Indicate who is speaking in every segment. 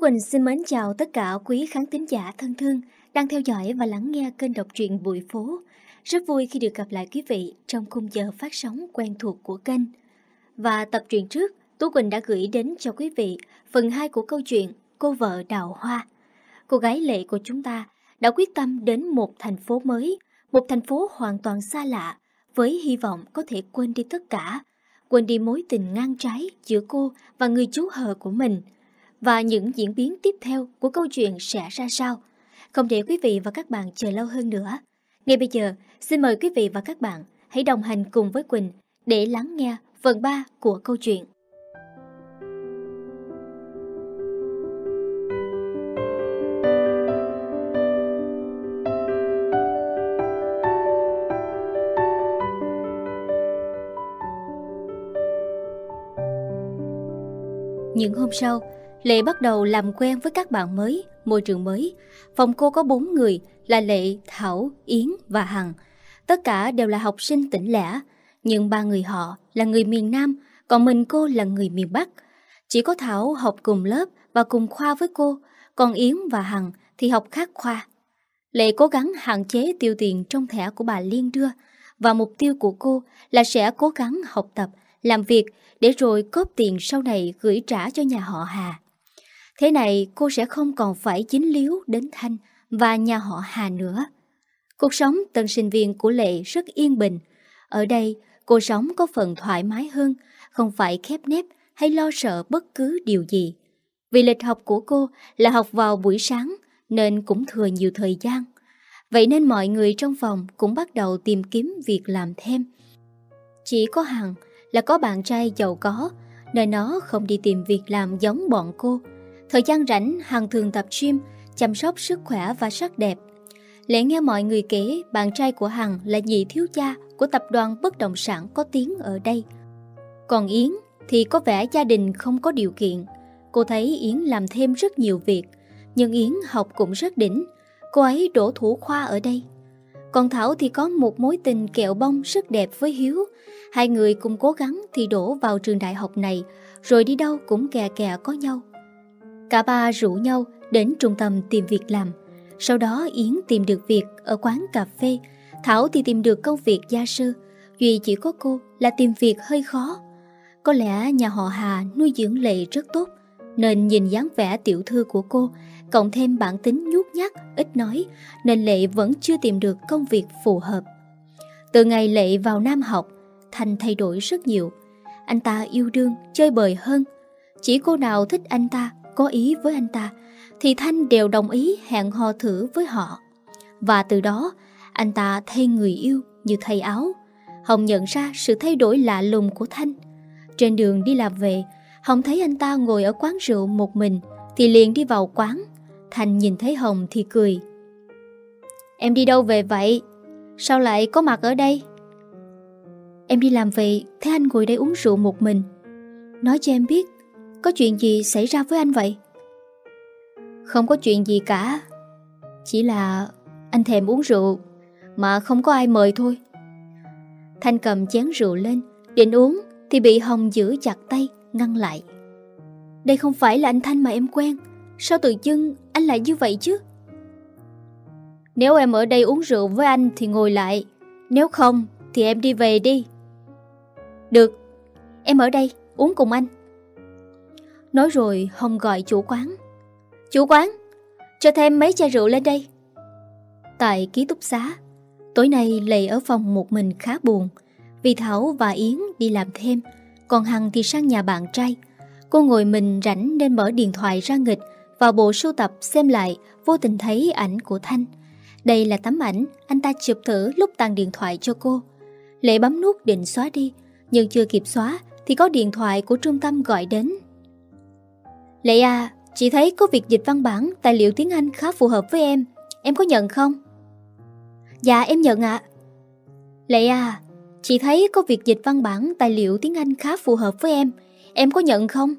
Speaker 1: Quỳnh xin mến chào tất cả quý khán thính giả thân thương đang theo dõi và lắng nghe kênh đọc truyện Bụi Phố. Rất vui khi được gặp lại quý vị trong khung giờ phát sóng quen thuộc của kênh. Và tập truyện trước, Tú Quỳnh đã gửi đến cho quý vị phần 2 của câu chuyện Cô vợ đào hoa. Cô gái lệ của chúng ta đã quyết tâm đến một thành phố mới, một thành phố hoàn toàn xa lạ, với hy vọng có thể quên đi tất cả, quên đi mối tình ngang trái giữa cô và người chú hờ của mình – và những diễn biến tiếp theo của câu chuyện sẽ ra sao. Không để quý vị và các bạn chờ lâu hơn nữa. Ngay bây giờ, xin mời quý vị và các bạn hãy đồng hành cùng với Quỳnh để lắng nghe phần 3 của câu chuyện. Những hôm sau, Lệ bắt đầu làm quen với các bạn mới, môi trường mới. Phòng cô có bốn người là Lệ, Thảo, Yến và Hằng. Tất cả đều là học sinh tỉnh lẻ, nhưng ba người họ là người miền Nam, còn mình cô là người miền Bắc. Chỉ có Thảo học cùng lớp và cùng khoa với cô, còn Yến và Hằng thì học khác khoa. Lệ cố gắng hạn chế tiêu tiền trong thẻ của bà Liên đưa và mục tiêu của cô là sẽ cố gắng học tập, làm việc để rồi cóp tiền sau này gửi trả cho nhà họ Hà. Thế này cô sẽ không còn phải dính liếu đến Thanh và nhà họ Hà nữa. Cuộc sống tân sinh viên của Lệ rất yên bình. Ở đây, cô sống có phần thoải mái hơn, không phải khép nép hay lo sợ bất cứ điều gì. Vì lịch học của cô là học vào buổi sáng nên cũng thừa nhiều thời gian. Vậy nên mọi người trong phòng cũng bắt đầu tìm kiếm việc làm thêm. Chỉ có Hằng là có bạn trai giàu có nên nó không đi tìm việc làm giống bọn cô Thời gian rảnh, Hằng thường tập gym, chăm sóc sức khỏe và sắc đẹp. Lẽ nghe mọi người kể, bạn trai của Hằng là nhị thiếu gia của tập đoàn bất động sản có tiếng ở đây. Còn Yến thì có vẻ gia đình không có điều kiện. Cô thấy Yến làm thêm rất nhiều việc, nhưng Yến học cũng rất đỉnh. Cô ấy đổ thủ khoa ở đây. Còn Thảo thì có một mối tình kẹo bông rất đẹp với Hiếu. Hai người cùng cố gắng thì đổ vào trường đại học này, rồi đi đâu cũng kè kè có nhau. Cả ba rủ nhau đến trung tâm tìm việc làm. Sau đó Yến tìm được việc ở quán cà phê, Thảo thì tìm được công việc gia sư. Duy chỉ có cô là tìm việc hơi khó. Có lẽ nhà họ Hà nuôi dưỡng lệ rất tốt, nên nhìn dáng vẻ tiểu thư của cô, cộng thêm bản tính nhút nhát, ít nói, nên Lệ vẫn chưa tìm được công việc phù hợp. Từ ngày Lệ vào Nam học, Thành thay đổi rất nhiều. Anh ta yêu đương, chơi bời hơn. Chỉ cô nào thích anh ta có ý với anh ta thì Thanh đều đồng ý hẹn hò thử với họ. Và từ đó, anh ta thay người yêu như thay áo. Hồng nhận ra sự thay đổi lạ lùng của Thanh. Trên đường đi làm về, Hồng thấy anh ta ngồi ở quán rượu một mình thì liền đi vào quán. Thanh nhìn thấy Hồng thì cười. Em đi đâu về vậy? Sao lại có mặt ở đây? Em đi làm về, thấy anh ngồi đây uống rượu một mình. Nói cho em biết có chuyện gì xảy ra với anh vậy? Không có chuyện gì cả Chỉ là anh thèm uống rượu Mà không có ai mời thôi Thanh cầm chén rượu lên Định uống thì bị Hồng giữ chặt tay Ngăn lại Đây không phải là anh Thanh mà em quen Sao tự dưng anh lại như vậy chứ Nếu em ở đây uống rượu với anh Thì ngồi lại Nếu không thì em đi về đi Được Em ở đây uống cùng anh Nói rồi Hồng gọi chủ quán Chủ quán Cho thêm mấy chai rượu lên đây Tại ký túc xá Tối nay Lệ ở phòng một mình khá buồn Vì Thảo và Yến đi làm thêm Còn Hằng thì sang nhà bạn trai Cô ngồi mình rảnh nên mở điện thoại ra nghịch Vào bộ sưu tập xem lại Vô tình thấy ảnh của Thanh Đây là tấm ảnh Anh ta chụp thử lúc tàn điện thoại cho cô Lệ bấm nút định xóa đi Nhưng chưa kịp xóa Thì có điện thoại của trung tâm gọi đến Lệ à, chị thấy có việc dịch văn bản, tài liệu tiếng Anh khá phù hợp với em. Em có nhận không? Dạ em nhận ạ. Lệ à, chị thấy có việc dịch văn bản, tài liệu tiếng Anh khá phù hợp với em. Em có nhận không?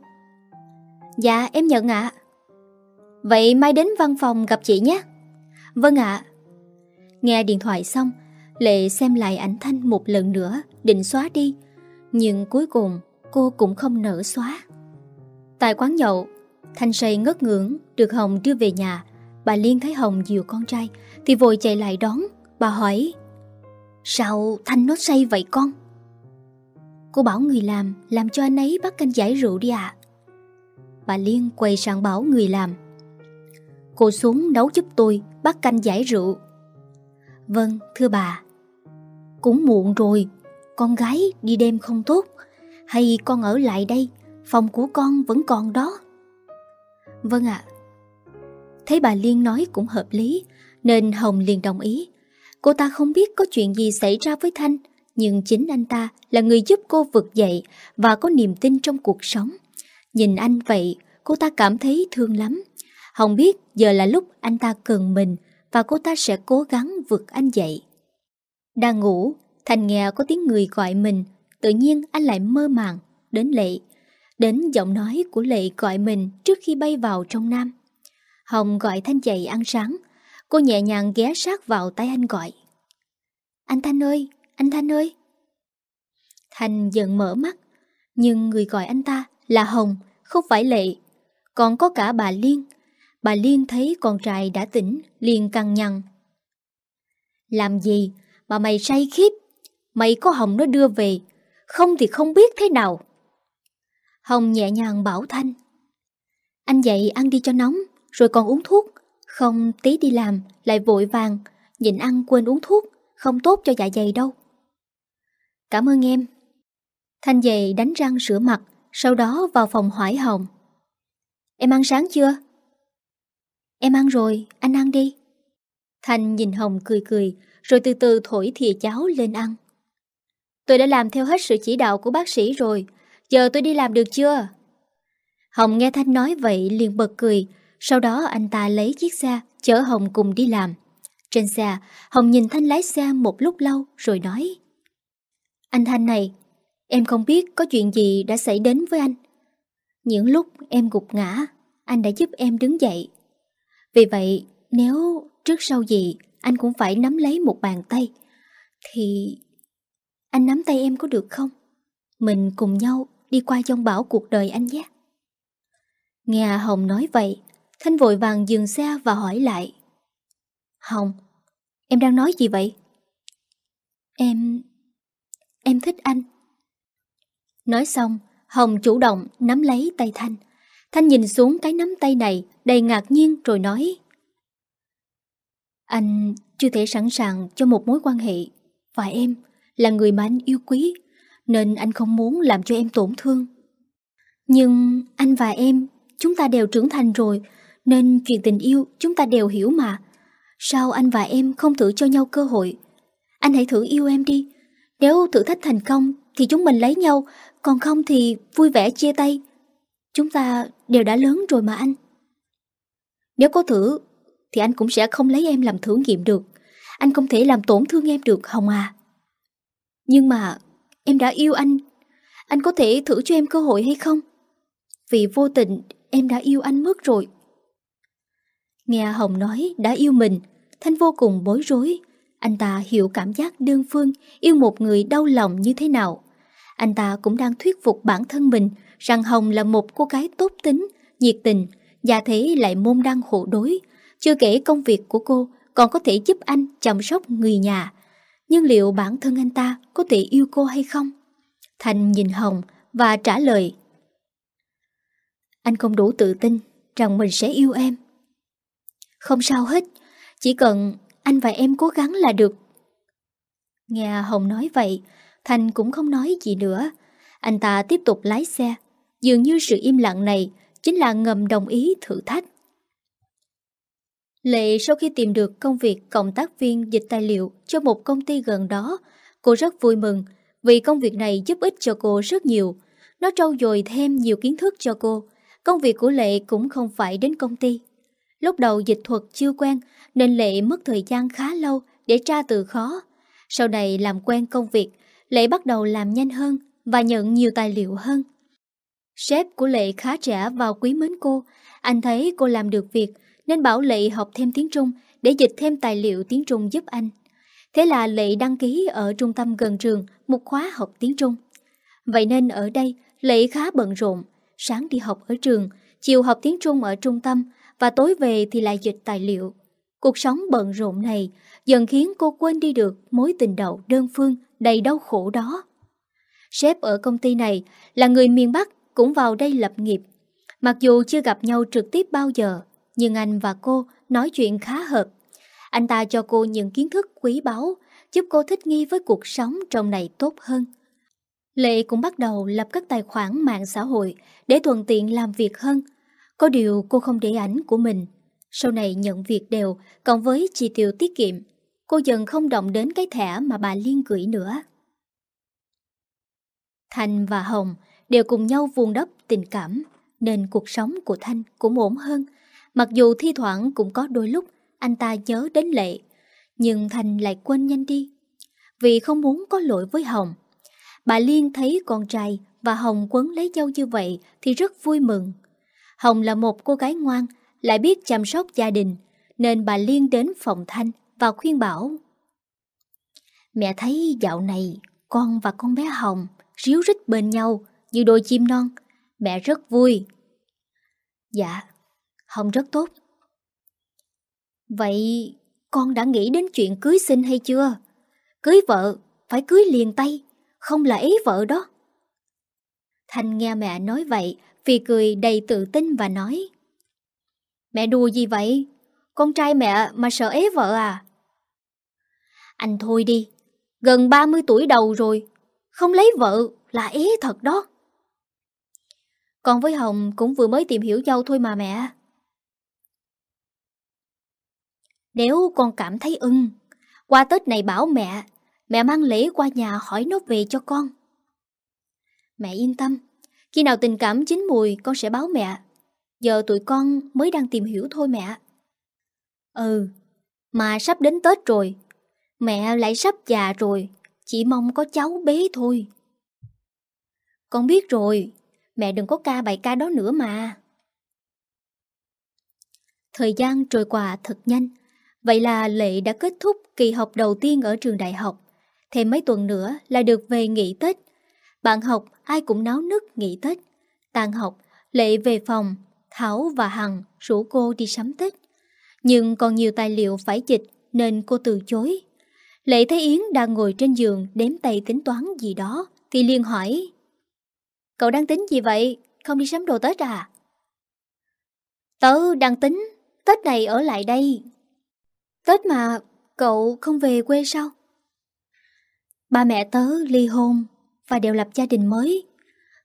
Speaker 1: Dạ em nhận ạ. Vậy mai đến văn phòng gặp chị nhé. Vâng ạ. Nghe điện thoại xong, Lệ xem lại ảnh thanh một lần nữa, định xóa đi. Nhưng cuối cùng cô cũng không nỡ xóa. Tại quán nhậu, Thanh say ngất ngưỡng được Hồng đưa về nhà. Bà Liên thấy Hồng dìu con trai thì vội chạy lại đón. Bà hỏi Sao Thanh nó say vậy con? Cô bảo người làm làm cho anh ấy bắt canh giải rượu đi ạ. Bà Liên quay sang bảo người làm Cô xuống nấu giúp tôi bắt canh giải rượu. Vâng, thưa bà. Cũng muộn rồi, con gái đi đêm không tốt. Hay con ở lại đây Phòng của con vẫn còn đó Vâng ạ Thấy bà Liên nói cũng hợp lý Nên Hồng liền đồng ý Cô ta không biết có chuyện gì xảy ra với Thanh Nhưng chính anh ta là người giúp cô vực dậy Và có niềm tin trong cuộc sống Nhìn anh vậy Cô ta cảm thấy thương lắm Hồng biết giờ là lúc anh ta cần mình Và cô ta sẽ cố gắng vực anh dậy Đang ngủ Thành nghe có tiếng người gọi mình Tự nhiên anh lại mơ màng Đến lệ đến giọng nói của Lệ gọi mình trước khi bay vào trong Nam. Hồng gọi Thanh dậy ăn sáng, cô nhẹ nhàng ghé sát vào tay anh gọi. Anh Thanh ơi, anh Thanh ơi. Thanh giận mở mắt, nhưng người gọi anh ta là Hồng, không phải Lệ. Còn có cả bà Liên. Bà Liên thấy con trai đã tỉnh, liền căng nhằn. Làm gì mà mày say khiếp? Mày có Hồng nó đưa về, không thì không biết thế nào. Hồng nhẹ nhàng bảo Thanh Anh dậy ăn đi cho nóng Rồi còn uống thuốc Không tí đi làm lại vội vàng Nhịn ăn quên uống thuốc Không tốt cho dạ dày đâu Cảm ơn em Thanh dậy đánh răng rửa mặt Sau đó vào phòng hỏi Hồng Em ăn sáng chưa? Em ăn rồi, anh ăn đi Thanh nhìn Hồng cười cười Rồi từ từ thổi thìa cháo lên ăn Tôi đã làm theo hết sự chỉ đạo của bác sĩ rồi Giờ tôi đi làm được chưa? Hồng nghe Thanh nói vậy liền bật cười. Sau đó anh ta lấy chiếc xe, chở Hồng cùng đi làm. Trên xe, Hồng nhìn Thanh lái xe một lúc lâu rồi nói. Anh Thanh này, em không biết có chuyện gì đã xảy đến với anh. Những lúc em gục ngã, anh đã giúp em đứng dậy. Vì vậy, nếu trước sau gì anh cũng phải nắm lấy một bàn tay, thì anh nắm tay em có được không? Mình cùng nhau đi qua dông bão cuộc đời anh nhé. Nghe Hồng nói vậy, Thanh vội vàng dừng xe và hỏi lại. Hồng, em đang nói gì vậy? Em... em thích anh. Nói xong, Hồng chủ động nắm lấy tay Thanh. Thanh nhìn xuống cái nắm tay này đầy ngạc nhiên rồi nói. Anh chưa thể sẵn sàng cho một mối quan hệ và em là người mà anh yêu quý nên anh không muốn làm cho em tổn thương. Nhưng anh và em, chúng ta đều trưởng thành rồi, nên chuyện tình yêu chúng ta đều hiểu mà. Sao anh và em không thử cho nhau cơ hội? Anh hãy thử yêu em đi. Nếu thử thách thành công thì chúng mình lấy nhau, còn không thì vui vẻ chia tay. Chúng ta đều đã lớn rồi mà anh. Nếu có thử thì anh cũng sẽ không lấy em làm thử nghiệm được. Anh không thể làm tổn thương em được Hồng à. Nhưng mà em đã yêu anh. Anh có thể thử cho em cơ hội hay không? Vì vô tình em đã yêu anh mất rồi. Nghe Hồng nói đã yêu mình, Thanh vô cùng bối rối. Anh ta hiểu cảm giác đơn phương yêu một người đau lòng như thế nào. Anh ta cũng đang thuyết phục bản thân mình rằng Hồng là một cô gái tốt tính, nhiệt tình, và thế lại môn đăng hộ đối. Chưa kể công việc của cô còn có thể giúp anh chăm sóc người nhà, nhưng liệu bản thân anh ta có thể yêu cô hay không? Thành nhìn Hồng và trả lời Anh không đủ tự tin rằng mình sẽ yêu em. Không sao hết, chỉ cần anh và em cố gắng là được. Nghe Hồng nói vậy, Thành cũng không nói gì nữa. Anh ta tiếp tục lái xe, dường như sự im lặng này chính là ngầm đồng ý thử thách. Lệ sau khi tìm được công việc cộng tác viên dịch tài liệu cho một công ty gần đó, cô rất vui mừng vì công việc này giúp ích cho cô rất nhiều. Nó trau dồi thêm nhiều kiến thức cho cô. Công việc của Lệ cũng không phải đến công ty. Lúc đầu dịch thuật chưa quen nên Lệ mất thời gian khá lâu để tra từ khó. Sau này làm quen công việc, Lệ bắt đầu làm nhanh hơn và nhận nhiều tài liệu hơn. Sếp của Lệ khá trẻ và quý mến cô. Anh thấy cô làm được việc, nên bảo Lệ học thêm tiếng Trung để dịch thêm tài liệu tiếng Trung giúp anh. Thế là Lệ đăng ký ở trung tâm gần trường một khóa học tiếng Trung. Vậy nên ở đây, Lệ khá bận rộn, sáng đi học ở trường, chiều học tiếng Trung ở trung tâm và tối về thì lại dịch tài liệu. Cuộc sống bận rộn này dần khiến cô quên đi được mối tình đầu đơn phương đầy đau khổ đó. Sếp ở công ty này là người miền Bắc cũng vào đây lập nghiệp. Mặc dù chưa gặp nhau trực tiếp bao giờ, nhưng anh và cô nói chuyện khá hợp. Anh ta cho cô những kiến thức quý báu, giúp cô thích nghi với cuộc sống trong này tốt hơn. Lệ cũng bắt đầu lập các tài khoản mạng xã hội để thuận tiện làm việc hơn. Có điều cô không để ảnh của mình. Sau này nhận việc đều, cộng với chi tiêu tiết kiệm, cô dần không động đến cái thẻ mà bà Liên gửi nữa. Thanh và Hồng đều cùng nhau vuông đắp tình cảm, nên cuộc sống của Thanh cũng ổn hơn – Mặc dù thi thoảng cũng có đôi lúc anh ta nhớ đến lệ, nhưng Thành lại quên nhanh đi. Vì không muốn có lỗi với Hồng. Bà Liên thấy con trai và Hồng quấn lấy dâu như vậy thì rất vui mừng. Hồng là một cô gái ngoan, lại biết chăm sóc gia đình, nên bà Liên đến phòng Thanh và khuyên bảo. Mẹ thấy dạo này con và con bé Hồng ríu rít bên nhau như đôi chim non. Mẹ rất vui. Dạ, Hồng rất tốt. Vậy con đã nghĩ đến chuyện cưới sinh hay chưa? Cưới vợ, phải cưới liền tay, không là ý vợ đó. Thanh nghe mẹ nói vậy, vì cười đầy tự tin và nói. Mẹ đùa gì vậy? Con trai mẹ mà sợ ế vợ à? Anh thôi đi, gần 30 tuổi đầu rồi, không lấy vợ là ế thật đó. Con với Hồng cũng vừa mới tìm hiểu nhau thôi mà mẹ. Nếu con cảm thấy ưng, qua Tết này bảo mẹ, mẹ mang lễ qua nhà hỏi nó về cho con. Mẹ yên tâm, khi nào tình cảm chín mùi con sẽ báo mẹ. Giờ tụi con mới đang tìm hiểu thôi mẹ. Ừ, mà sắp đến Tết rồi, mẹ lại sắp già rồi, chỉ mong có cháu bé thôi. Con biết rồi, mẹ đừng có ca bài ca đó nữa mà. Thời gian trôi qua thật nhanh, Vậy là Lệ đã kết thúc kỳ học đầu tiên ở trường đại học. Thêm mấy tuần nữa là được về nghỉ Tết. Bạn học ai cũng náo nức nghỉ Tết. Tàn học, Lệ về phòng, Thảo và Hằng rủ cô đi sắm Tết. Nhưng còn nhiều tài liệu phải dịch nên cô từ chối. Lệ thấy Yến đang ngồi trên giường đếm tay tính toán gì đó thì liên hỏi Cậu đang tính gì vậy? Không đi sắm đồ Tết à? Tớ đang tính Tết này ở lại đây Tết mà cậu không về quê sao? Ba mẹ tớ ly hôn và đều lập gia đình mới.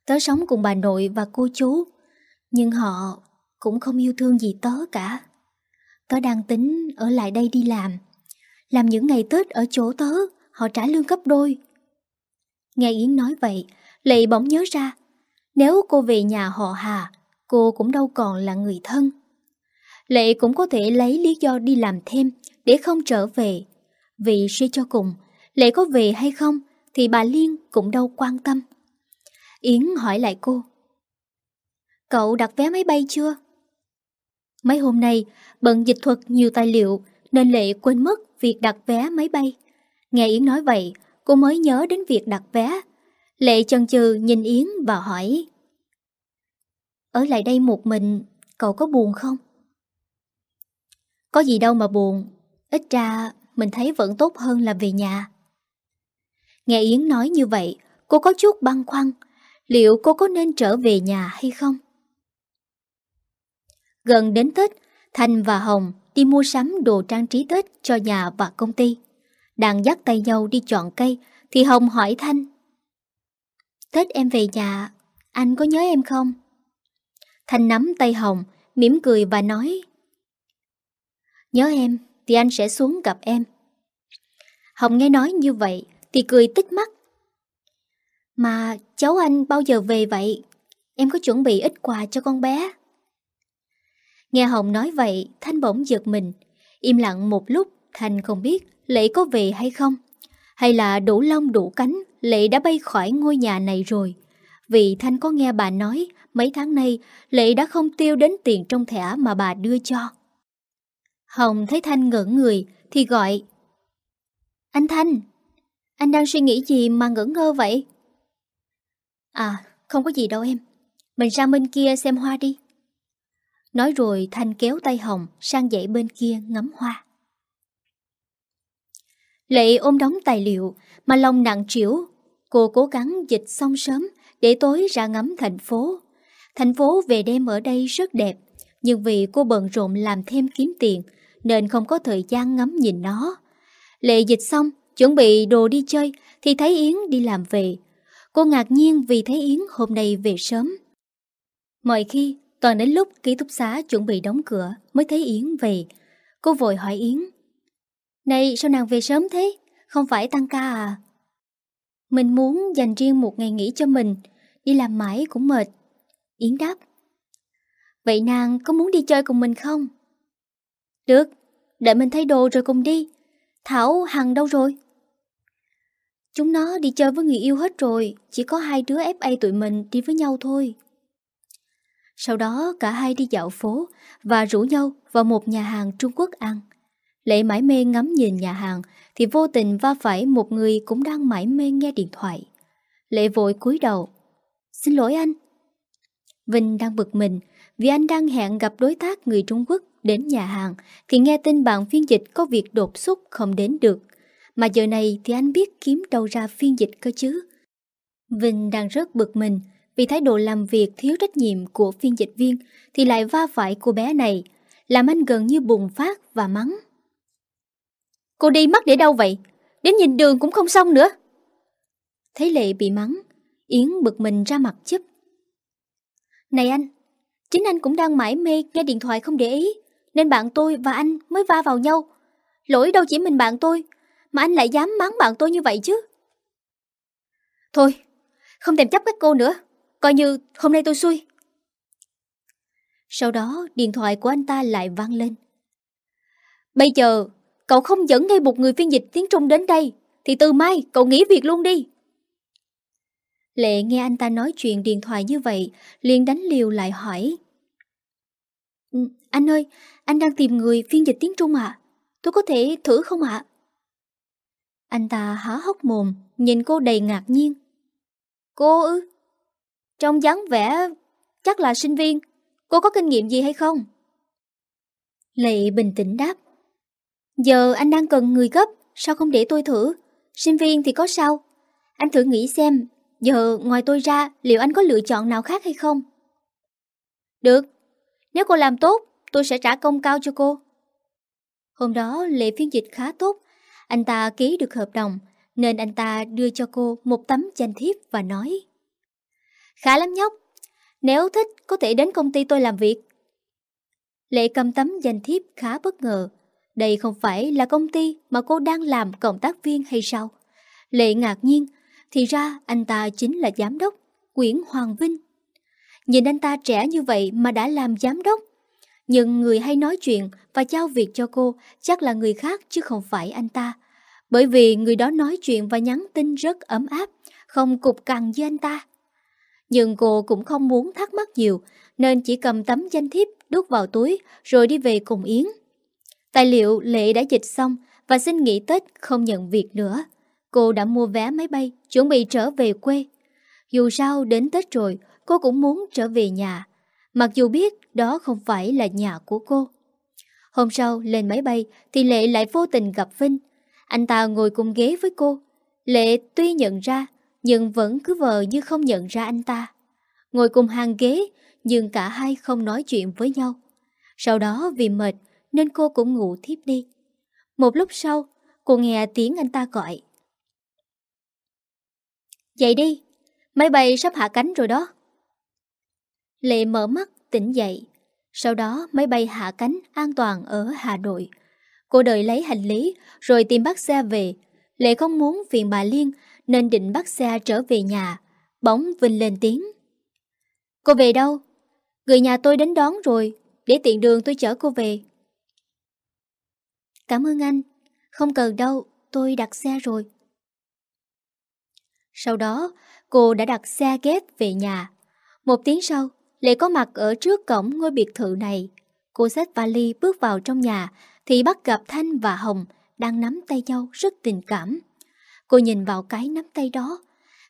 Speaker 1: Tớ sống cùng bà nội và cô chú, nhưng họ cũng không yêu thương gì tớ cả. Tớ đang tính ở lại đây đi làm. Làm những ngày Tết ở chỗ tớ, họ trả lương gấp đôi. Nghe Yến nói vậy, Lệ bỗng nhớ ra, nếu cô về nhà họ Hà, cô cũng đâu còn là người thân. Lệ cũng có thể lấy lý do đi làm thêm để không trở về. Vì suy cho cùng, Lệ có về hay không thì bà Liên cũng đâu quan tâm. Yến hỏi lại cô. Cậu đặt vé máy bay chưa? Mấy hôm nay, bận dịch thuật nhiều tài liệu nên Lệ quên mất việc đặt vé máy bay. Nghe Yến nói vậy, cô mới nhớ đến việc đặt vé. Lệ chần chừ nhìn Yến và hỏi. Ở lại đây một mình, cậu có buồn không? Có gì đâu mà buồn, ít ra mình thấy vẫn tốt hơn là về nhà. Nghe Yến nói như vậy, cô có chút băn khoăn, liệu cô có nên trở về nhà hay không? Gần đến Tết, Thành và Hồng đi mua sắm đồ trang trí Tết cho nhà và công ty. Đang dắt tay nhau đi chọn cây thì Hồng hỏi Thanh. Tết em về nhà, anh có nhớ em không? Thanh nắm tay Hồng, mỉm cười và nói. Nhớ em thì anh sẽ xuống gặp em Hồng nghe nói như vậy Thì cười tích mắt Mà cháu anh bao giờ về vậy Em có chuẩn bị ít quà cho con bé Nghe Hồng nói vậy Thanh bỗng giật mình Im lặng một lúc Thanh không biết Lệ có về hay không Hay là đủ lông đủ cánh Lệ đã bay khỏi ngôi nhà này rồi Vì Thanh có nghe bà nói Mấy tháng nay Lệ đã không tiêu đến tiền trong thẻ mà bà đưa cho Hồng thấy Thanh ngẩn người thì gọi Anh Thanh, anh đang suy nghĩ gì mà ngẩn ngơ vậy? À, không có gì đâu em. Mình ra bên kia xem hoa đi. Nói rồi Thanh kéo tay Hồng sang dãy bên kia ngắm hoa. Lệ ôm đóng tài liệu mà lòng nặng trĩu, cô cố gắng dịch xong sớm để tối ra ngắm thành phố. Thành phố về đêm ở đây rất đẹp, nhưng vì cô bận rộn làm thêm kiếm tiền nên không có thời gian ngắm nhìn nó. Lệ dịch xong, chuẩn bị đồ đi chơi thì thấy Yến đi làm về. Cô ngạc nhiên vì thấy Yến hôm nay về sớm. Mọi khi, toàn đến lúc ký túc xá chuẩn bị đóng cửa mới thấy Yến về. Cô vội hỏi Yến. Này sao nàng về sớm thế? Không phải tăng ca à? Mình muốn dành riêng một ngày nghỉ cho mình, đi làm mãi cũng mệt. Yến đáp. Vậy nàng có muốn đi chơi cùng mình không? Được, để mình thay đồ rồi cùng đi. Thảo, Hằng đâu rồi? Chúng nó đi chơi với người yêu hết rồi, chỉ có hai đứa FA tụi mình đi với nhau thôi. Sau đó cả hai đi dạo phố và rủ nhau vào một nhà hàng Trung Quốc ăn. Lệ mãi mê ngắm nhìn nhà hàng thì vô tình va phải một người cũng đang mãi mê nghe điện thoại. Lệ vội cúi đầu. Xin lỗi anh. Vinh đang bực mình vì anh đang hẹn gặp đối tác người Trung Quốc đến nhà hàng thì nghe tin bạn phiên dịch có việc đột xuất không đến được. Mà giờ này thì anh biết kiếm đâu ra phiên dịch cơ chứ. Vinh đang rất bực mình vì thái độ làm việc thiếu trách nhiệm của phiên dịch viên thì lại va phải cô bé này, làm anh gần như bùng phát và mắng. Cô đi mắt để đâu vậy? Đến nhìn đường cũng không xong nữa. Thấy Lệ bị mắng, Yến bực mình ra mặt giúp. Này anh, Chính anh cũng đang mải mê nghe điện thoại không để ý, nên bạn tôi và anh mới va vào nhau. Lỗi đâu chỉ mình bạn tôi, mà anh lại dám mắng bạn tôi như vậy chứ. Thôi, không thèm chấp các cô nữa, coi như hôm nay tôi xui. Sau đó điện thoại của anh ta lại vang lên. Bây giờ, cậu không dẫn ngay một người phiên dịch tiếng Trung đến đây, thì từ mai cậu nghỉ việc luôn đi. Lệ nghe anh ta nói chuyện điện thoại như vậy, liền đánh liều lại hỏi. Ừ, anh ơi, anh đang tìm người phiên dịch tiếng Trung à? Tôi có thể thử không ạ? Anh ta há hốc mồm, nhìn cô đầy ngạc nhiên. Cô ư? Trong dáng vẻ chắc là sinh viên, cô có kinh nghiệm gì hay không? Lệ bình tĩnh đáp. Giờ anh đang cần người gấp, sao không để tôi thử? Sinh viên thì có sao? Anh thử nghĩ xem Giờ ngoài tôi ra, liệu anh có lựa chọn nào khác hay không? Được, nếu cô làm tốt, tôi sẽ trả công cao cho cô. Hôm đó lệ phiên dịch khá tốt, anh ta ký được hợp đồng, nên anh ta đưa cho cô một tấm danh thiếp và nói Khá lắm nhóc, nếu thích có thể đến công ty tôi làm việc. Lệ cầm tấm danh thiếp khá bất ngờ. Đây không phải là công ty mà cô đang làm cộng tác viên hay sao? Lệ ngạc nhiên thì ra anh ta chính là giám đốc Quyển Hoàng Vinh Nhìn anh ta trẻ như vậy mà đã làm giám đốc Nhưng người hay nói chuyện và giao việc cho cô chắc là người khác chứ không phải anh ta Bởi vì người đó nói chuyện và nhắn tin rất ấm áp Không cục cằn với anh ta Nhưng cô cũng không muốn thắc mắc nhiều Nên chỉ cầm tấm danh thiếp đút vào túi rồi đi về cùng Yến Tài liệu Lệ đã dịch xong và xin nghỉ Tết không nhận việc nữa Cô đã mua vé máy bay, chuẩn bị trở về quê. Dù sao đến Tết rồi, cô cũng muốn trở về nhà. Mặc dù biết đó không phải là nhà của cô. Hôm sau lên máy bay thì Lệ lại vô tình gặp Vinh. Anh ta ngồi cùng ghế với cô. Lệ tuy nhận ra nhưng vẫn cứ vờ như không nhận ra anh ta. Ngồi cùng hàng ghế nhưng cả hai không nói chuyện với nhau. Sau đó vì mệt nên cô cũng ngủ thiếp đi. Một lúc sau cô nghe tiếng anh ta gọi. Dậy đi, máy bay sắp hạ cánh rồi đó. Lệ mở mắt, tỉnh dậy. Sau đó máy bay hạ cánh an toàn ở Hà Nội. Cô đợi lấy hành lý rồi tìm bắt xe về. Lệ không muốn phiền bà Liên nên định bắt xe trở về nhà. Bóng Vinh lên tiếng. Cô về đâu? Người nhà tôi đến đón rồi, để tiện đường tôi chở cô về. Cảm ơn anh, không cần đâu, tôi đặt xe rồi. Sau đó, cô đã đặt xe ghép về nhà. Một tiếng sau, Lệ có mặt ở trước cổng ngôi biệt thự này. Cô xách vali bước vào trong nhà thì bắt gặp Thanh và Hồng đang nắm tay nhau rất tình cảm. Cô nhìn vào cái nắm tay đó.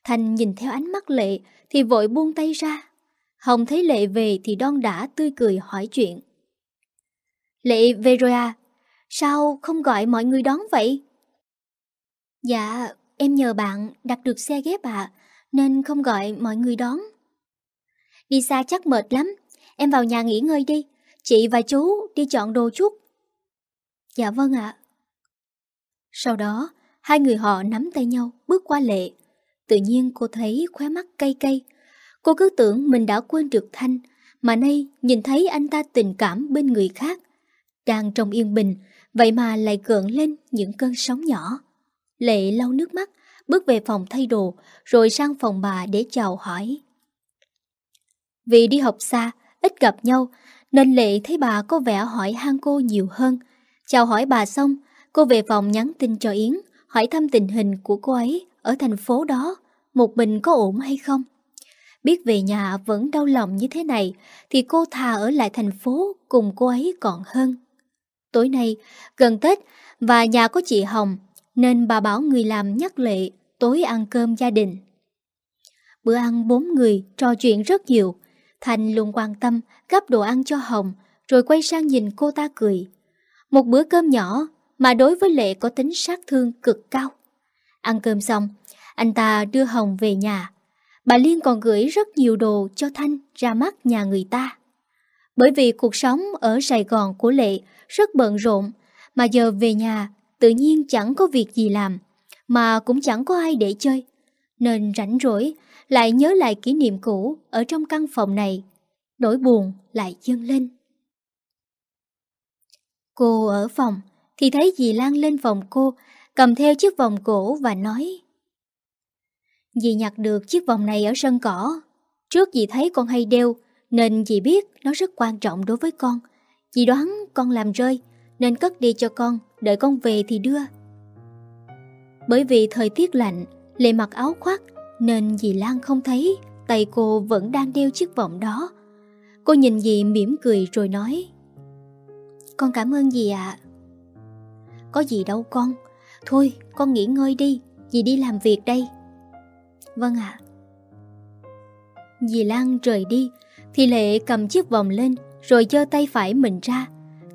Speaker 1: Thanh nhìn theo ánh mắt Lệ thì vội buông tay ra. Hồng thấy Lệ về thì đon đã tươi cười hỏi chuyện. Lệ về rồi à? Sao không gọi mọi người đón vậy? Dạ, Em nhờ bạn đặt được xe ghép ạ, à, nên không gọi mọi người đón. Đi xa chắc mệt lắm, em vào nhà nghỉ ngơi đi, chị và chú đi chọn đồ chút. Dạ vâng ạ. Sau đó, hai người họ nắm tay nhau bước qua lệ. Tự nhiên cô thấy khóe mắt cay cay. Cô cứ tưởng mình đã quên được Thanh, mà nay nhìn thấy anh ta tình cảm bên người khác. Đang trong yên bình, vậy mà lại gợn lên những cơn sóng nhỏ. Lệ lau nước mắt, bước về phòng thay đồ, rồi sang phòng bà để chào hỏi. Vì đi học xa, ít gặp nhau, nên Lệ thấy bà có vẻ hỏi han cô nhiều hơn. Chào hỏi bà xong, cô về phòng nhắn tin cho Yến, hỏi thăm tình hình của cô ấy ở thành phố đó, một mình có ổn hay không. Biết về nhà vẫn đau lòng như thế này thì cô thà ở lại thành phố cùng cô ấy còn hơn. Tối nay, gần Tết và nhà có chị Hồng nên bà bảo người làm nhắc lệ tối ăn cơm gia đình. Bữa ăn bốn người trò chuyện rất nhiều, Thành luôn quan tâm gấp đồ ăn cho Hồng rồi quay sang nhìn cô ta cười. Một bữa cơm nhỏ mà đối với Lệ có tính sát thương cực cao. Ăn cơm xong, anh ta đưa Hồng về nhà. Bà Liên còn gửi rất nhiều đồ cho Thanh ra mắt nhà người ta. Bởi vì cuộc sống ở Sài Gòn của Lệ rất bận rộn, mà giờ về nhà tự nhiên chẳng có việc gì làm, mà cũng chẳng có ai để chơi. Nên rảnh rỗi, lại nhớ lại kỷ niệm cũ ở trong căn phòng này. Nỗi buồn lại dâng lên. Cô ở phòng, thì thấy dì Lan lên phòng cô, cầm theo chiếc vòng cổ và nói Dì nhặt được chiếc vòng này ở sân cỏ. Trước dì thấy con hay đeo, nên dì biết nó rất quan trọng đối với con. Dì đoán con làm rơi, nên cất đi cho con, đợi con về thì đưa. Bởi vì thời tiết lạnh, Lệ mặc áo khoác, nên dì Lan không thấy tay cô vẫn đang đeo chiếc vòng đó. Cô nhìn dì mỉm cười rồi nói Con cảm ơn dì ạ. À. Có gì đâu con, thôi con nghỉ ngơi đi, dì đi làm việc đây. Vâng ạ. Dì Lan rời đi, thì Lệ cầm chiếc vòng lên rồi giơ tay phải mình ra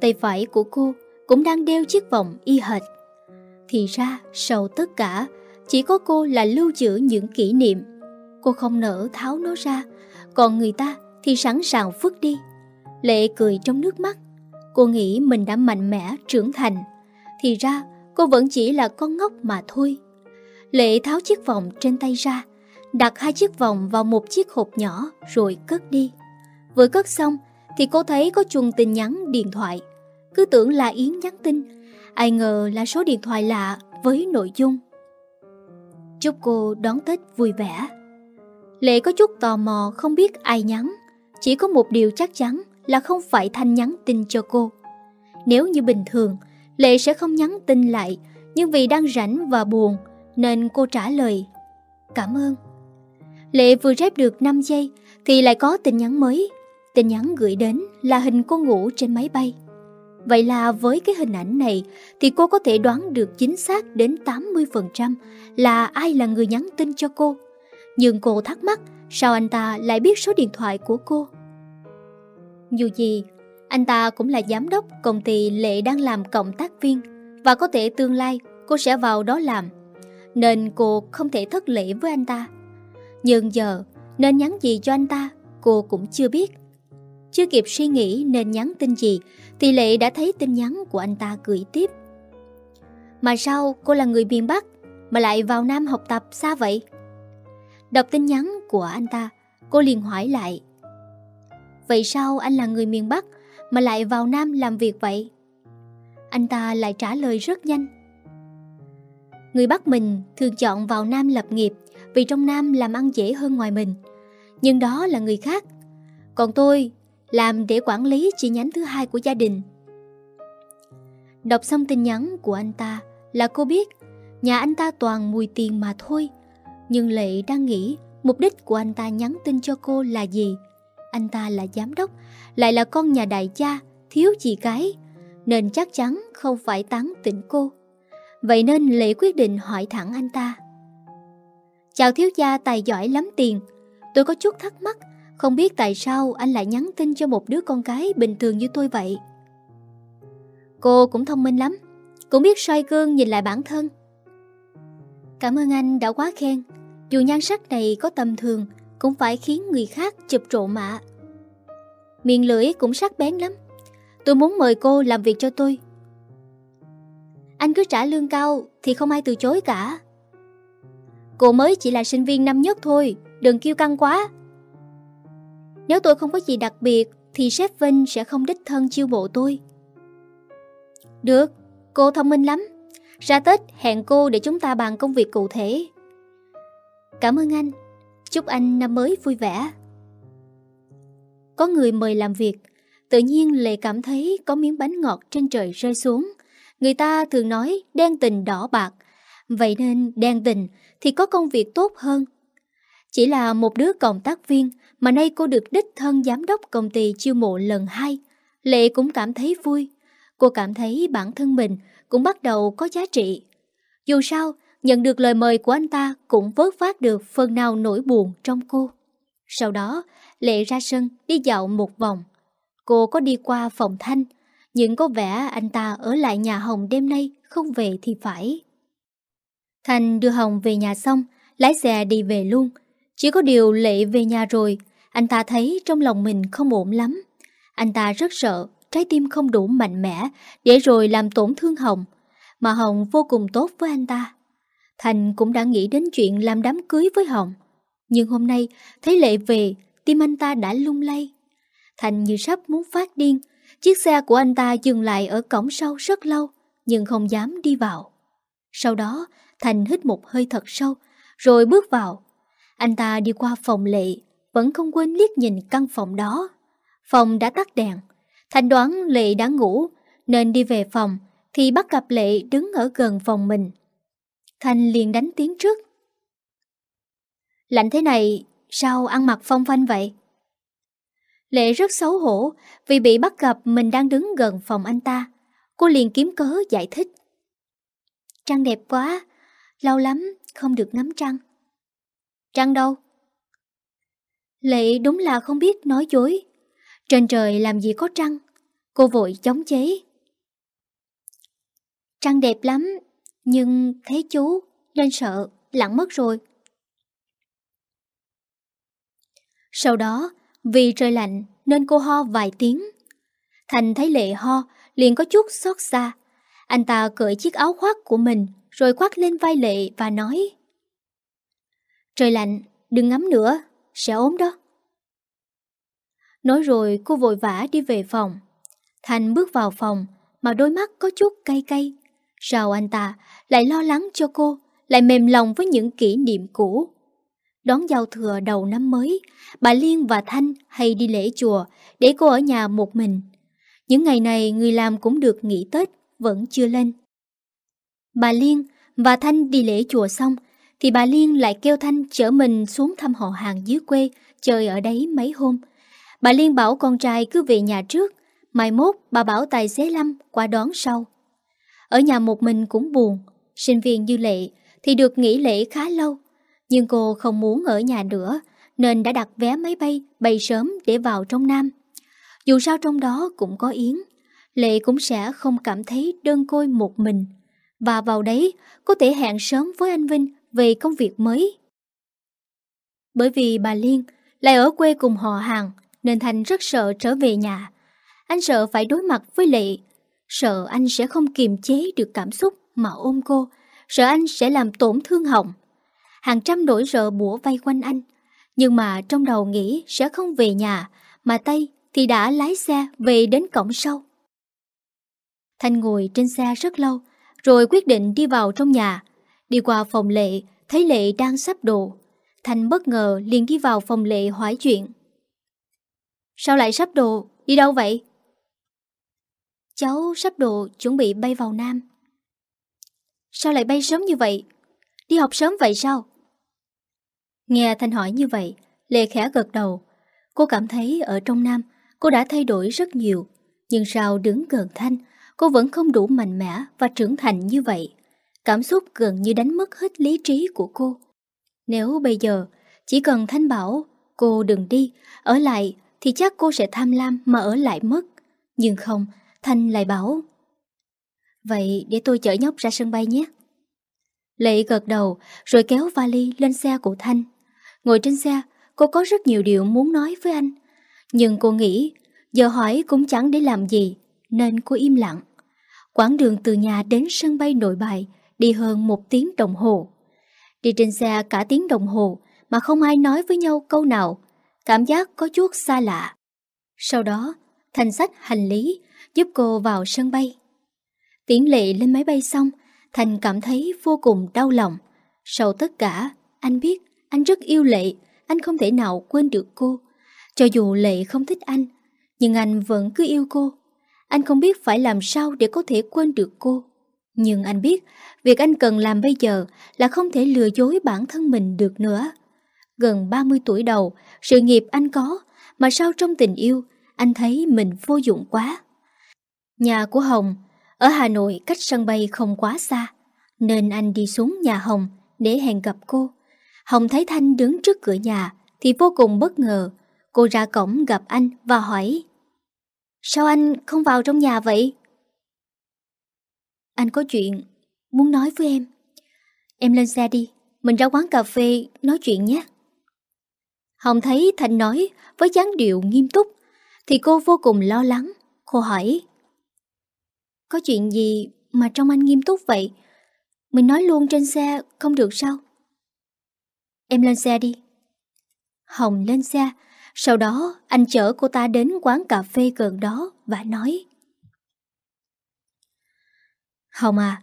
Speaker 1: tay phải của cô cũng đang đeo chiếc vòng y hệt. Thì ra, sau tất cả, chỉ có cô là lưu giữ những kỷ niệm. Cô không nỡ tháo nó ra, còn người ta thì sẵn sàng vứt đi. Lệ cười trong nước mắt. Cô nghĩ mình đã mạnh mẽ trưởng thành. Thì ra, cô vẫn chỉ là con ngốc mà thôi. Lệ tháo chiếc vòng trên tay ra, đặt hai chiếc vòng vào một chiếc hộp nhỏ rồi cất đi. Vừa cất xong thì cô thấy có chuông tin nhắn điện thoại cứ tưởng là Yến nhắn tin, ai ngờ là số điện thoại lạ với nội dung. Chúc cô đón Tết vui vẻ. Lệ có chút tò mò không biết ai nhắn, chỉ có một điều chắc chắn là không phải Thanh nhắn tin cho cô. Nếu như bình thường, Lệ sẽ không nhắn tin lại, nhưng vì đang rảnh và buồn nên cô trả lời Cảm ơn. Lệ vừa rép được 5 giây thì lại có tin nhắn mới. Tin nhắn gửi đến là hình cô ngủ trên máy bay. Vậy là với cái hình ảnh này thì cô có thể đoán được chính xác đến 80% là ai là người nhắn tin cho cô. Nhưng cô thắc mắc sao anh ta lại biết số điện thoại của cô. Dù gì, anh ta cũng là giám đốc công ty Lệ đang làm cộng tác viên và có thể tương lai cô sẽ vào đó làm. Nên cô không thể thất lễ với anh ta. Nhưng giờ nên nhắn gì cho anh ta cô cũng chưa biết chưa kịp suy nghĩ nên nhắn tin gì Thì Lệ đã thấy tin nhắn của anh ta gửi tiếp Mà sao cô là người miền Bắc Mà lại vào Nam học tập xa vậy Đọc tin nhắn của anh ta Cô liền hỏi lại Vậy sao anh là người miền Bắc Mà lại vào Nam làm việc vậy Anh ta lại trả lời rất nhanh Người Bắc mình thường chọn vào Nam lập nghiệp Vì trong Nam làm ăn dễ hơn ngoài mình Nhưng đó là người khác Còn tôi làm để quản lý chi nhánh thứ hai của gia đình. Đọc xong tin nhắn của anh ta là cô biết nhà anh ta toàn mùi tiền mà thôi. Nhưng Lệ đang nghĩ mục đích của anh ta nhắn tin cho cô là gì? Anh ta là giám đốc, lại là con nhà đại gia, thiếu chị cái, nên chắc chắn không phải tán tỉnh cô. Vậy nên Lệ quyết định hỏi thẳng anh ta. Chào thiếu gia tài giỏi lắm tiền, tôi có chút thắc mắc không biết tại sao anh lại nhắn tin cho một đứa con gái bình thường như tôi vậy. Cô cũng thông minh lắm, cũng biết soi gương nhìn lại bản thân. Cảm ơn anh đã quá khen, dù nhan sắc này có tầm thường cũng phải khiến người khác chụp trộm ạ. Miệng lưỡi cũng sắc bén lắm, tôi muốn mời cô làm việc cho tôi. Anh cứ trả lương cao thì không ai từ chối cả. Cô mới chỉ là sinh viên năm nhất thôi, đừng kêu căng quá. Nếu tôi không có gì đặc biệt thì sếp Vinh sẽ không đích thân chiêu mộ tôi. Được, cô thông minh lắm. Ra Tết hẹn cô để chúng ta bàn công việc cụ thể. Cảm ơn anh. Chúc anh năm mới vui vẻ. Có người mời làm việc. Tự nhiên Lệ cảm thấy có miếng bánh ngọt trên trời rơi xuống. Người ta thường nói đen tình đỏ bạc. Vậy nên đen tình thì có công việc tốt hơn chỉ là một đứa cộng tác viên mà nay cô được đích thân giám đốc công ty chiêu mộ lần hai. Lệ cũng cảm thấy vui. Cô cảm thấy bản thân mình cũng bắt đầu có giá trị. Dù sao, nhận được lời mời của anh ta cũng vớt vát được phần nào nỗi buồn trong cô. Sau đó, Lệ ra sân đi dạo một vòng. Cô có đi qua phòng Thanh, nhưng có vẻ anh ta ở lại nhà Hồng đêm nay không về thì phải. Thành đưa Hồng về nhà xong, lái xe đi về luôn, chỉ có điều Lệ về nhà rồi, anh ta thấy trong lòng mình không ổn lắm. Anh ta rất sợ, trái tim không đủ mạnh mẽ để rồi làm tổn thương Hồng. Mà Hồng vô cùng tốt với anh ta. Thành cũng đã nghĩ đến chuyện làm đám cưới với Hồng. Nhưng hôm nay, thấy Lệ về, tim anh ta đã lung lay. Thành như sắp muốn phát điên, chiếc xe của anh ta dừng lại ở cổng sau rất lâu, nhưng không dám đi vào. Sau đó, Thành hít một hơi thật sâu, rồi bước vào, anh ta đi qua phòng lệ, vẫn không quên liếc nhìn căn phòng đó. Phòng đã tắt đèn, thành đoán lệ đã ngủ, nên đi về phòng thì bắt gặp lệ đứng ở gần phòng mình. Thành liền đánh tiếng trước. Lạnh thế này, sao ăn mặc phong phanh vậy? Lệ rất xấu hổ vì bị bắt gặp mình đang đứng gần phòng anh ta. Cô liền kiếm cớ giải thích. Trăng đẹp quá, lâu lắm không được ngắm trăng. Trăng đâu? Lệ đúng là không biết nói dối. Trên trời làm gì có trăng? Cô vội chống chế. Trăng đẹp lắm, nhưng thấy chú nên sợ, lặn mất rồi. Sau đó, vì trời lạnh nên cô ho vài tiếng. Thành thấy Lệ ho, liền có chút xót xa. Anh ta cởi chiếc áo khoác của mình rồi khoác lên vai Lệ và nói Trời lạnh, đừng ngắm nữa, sẽ ốm đó. Nói rồi cô vội vã đi về phòng. Thành bước vào phòng mà đôi mắt có chút cay cay. Sao anh ta lại lo lắng cho cô, lại mềm lòng với những kỷ niệm cũ. Đón giao thừa đầu năm mới, bà Liên và Thanh hay đi lễ chùa để cô ở nhà một mình. Những ngày này người làm cũng được nghỉ Tết, vẫn chưa lên. Bà Liên và Thanh đi lễ chùa xong thì bà Liên lại kêu Thanh chở mình xuống thăm họ hàng dưới quê, chơi ở đấy mấy hôm. Bà Liên bảo con trai cứ về nhà trước, mai mốt bà bảo tài xế Lâm qua đón sau. Ở nhà một mình cũng buồn, sinh viên như lệ thì được nghỉ lễ khá lâu, nhưng cô không muốn ở nhà nữa nên đã đặt vé máy bay bay sớm để vào trong Nam. Dù sao trong đó cũng có Yến, Lệ cũng sẽ không cảm thấy đơn côi một mình. Và vào đấy, có thể hẹn sớm với anh Vinh về công việc mới. Bởi vì bà Liên lại ở quê cùng họ hàng nên Thành rất sợ trở về nhà. Anh sợ phải đối mặt với Lệ, sợ anh sẽ không kiềm chế được cảm xúc mà ôm cô, sợ anh sẽ làm tổn thương Hồng. Hàng trăm nỗi sợ bủa vây quanh anh, nhưng mà trong đầu nghĩ sẽ không về nhà, mà tay thì đã lái xe về đến cổng sau. Thành ngồi trên xe rất lâu, rồi quyết định đi vào trong nhà, Đi qua phòng Lệ, thấy Lệ đang sắp đồ. Thành bất ngờ liền đi vào phòng Lệ hỏi chuyện. Sao lại sắp đồ? Đi đâu vậy? Cháu sắp đồ chuẩn bị bay vào Nam. Sao lại bay sớm như vậy? Đi học sớm vậy sao? Nghe Thanh hỏi như vậy, lệ khẽ gật đầu. Cô cảm thấy ở trong Nam, cô đã thay đổi rất nhiều. Nhưng sao đứng gần Thanh, cô vẫn không đủ mạnh mẽ và trưởng thành như vậy. Cảm xúc gần như đánh mất hết lý trí của cô. Nếu bây giờ chỉ cần Thanh bảo cô đừng đi, ở lại thì chắc cô sẽ tham lam mà ở lại mất. Nhưng không, Thanh lại bảo Vậy để tôi chở nhóc ra sân bay nhé. Lệ gật đầu rồi kéo vali lên xe của Thanh. Ngồi trên xe, cô có rất nhiều điều muốn nói với anh. Nhưng cô nghĩ giờ hỏi cũng chẳng để làm gì nên cô im lặng. Quãng đường từ nhà đến sân bay nội bài đi hơn một tiếng đồng hồ. Đi trên xe cả tiếng đồng hồ mà không ai nói với nhau câu nào, cảm giác có chút xa lạ. Sau đó, Thành sách hành lý giúp cô vào sân bay. Tiễn lệ lên máy bay xong, Thành cảm thấy vô cùng đau lòng. Sau tất cả, anh biết anh rất yêu lệ, anh không thể nào quên được cô. Cho dù lệ không thích anh, nhưng anh vẫn cứ yêu cô. Anh không biết phải làm sao để có thể quên được cô. Nhưng anh biết, việc anh cần làm bây giờ là không thể lừa dối bản thân mình được nữa. Gần 30 tuổi đầu, sự nghiệp anh có, mà sao trong tình yêu, anh thấy mình vô dụng quá. Nhà của Hồng, ở Hà Nội cách sân bay không quá xa, nên anh đi xuống nhà Hồng để hẹn gặp cô. Hồng thấy Thanh đứng trước cửa nhà thì vô cùng bất ngờ. Cô ra cổng gặp anh và hỏi Sao anh không vào trong nhà vậy? Anh có chuyện Muốn nói với em Em lên xe đi Mình ra quán cà phê nói chuyện nhé Hồng thấy Thành nói Với dáng điệu nghiêm túc Thì cô vô cùng lo lắng Cô hỏi Có chuyện gì mà trong anh nghiêm túc vậy Mình nói luôn trên xe không được sao Em lên xe đi Hồng lên xe Sau đó anh chở cô ta đến quán cà phê gần đó Và nói Hồng à,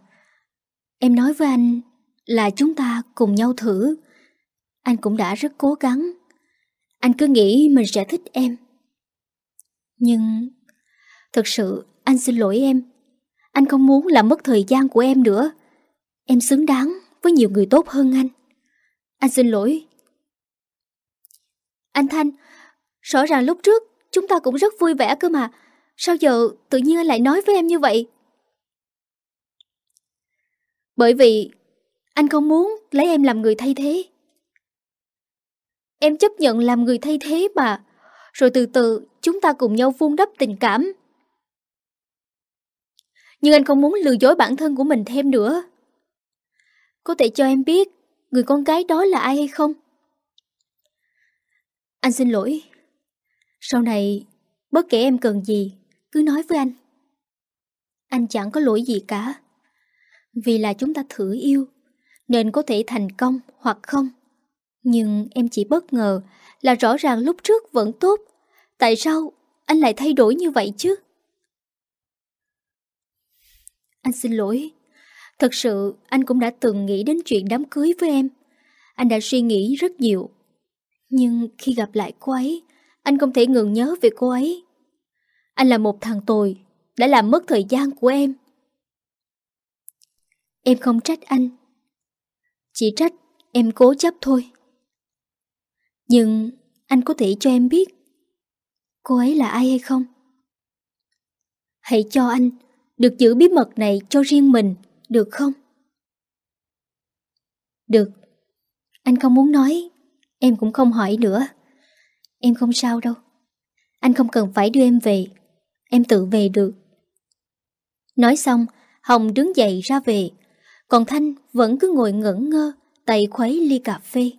Speaker 1: em nói với anh là chúng ta cùng nhau thử. Anh cũng đã rất cố gắng. Anh cứ nghĩ mình sẽ thích em. Nhưng thật sự anh xin lỗi em. Anh không muốn làm mất thời gian của em nữa. Em xứng đáng với nhiều người tốt hơn anh. Anh xin lỗi. Anh Thanh, rõ ràng lúc trước chúng ta cũng rất vui vẻ cơ mà. Sao giờ tự nhiên anh lại nói với em như vậy? Bởi vì anh không muốn lấy em làm người thay thế. Em chấp nhận làm người thay thế mà. Rồi từ từ chúng ta cùng nhau vun đắp tình cảm. Nhưng anh không muốn lừa dối bản thân của mình thêm nữa. Có thể cho em biết người con gái đó là ai hay không? Anh xin lỗi. Sau này, bất kể em cần gì, cứ nói với anh. Anh chẳng có lỗi gì cả vì là chúng ta thử yêu, nên có thể thành công hoặc không. Nhưng em chỉ bất ngờ là rõ ràng lúc trước vẫn tốt, tại sao anh lại thay đổi như vậy chứ? Anh xin lỗi, thật sự anh cũng đã từng nghĩ đến chuyện đám cưới với em. Anh đã suy nghĩ rất nhiều. Nhưng khi gặp lại cô ấy, anh không thể ngừng nhớ về cô ấy. Anh là một thằng tồi, đã làm mất thời gian của em Em không trách anh. Chỉ trách em cố chấp thôi. Nhưng anh có thể cho em biết cô ấy là ai hay không? Hãy cho anh được giữ bí mật này cho riêng mình, được không? Được. Anh không muốn nói, em cũng không hỏi nữa. Em không sao đâu. Anh không cần phải đưa em về, em tự về được. Nói xong, Hồng đứng dậy ra về, còn Thanh vẫn cứ ngồi ngẩn ngơ, tay khuấy ly cà phê.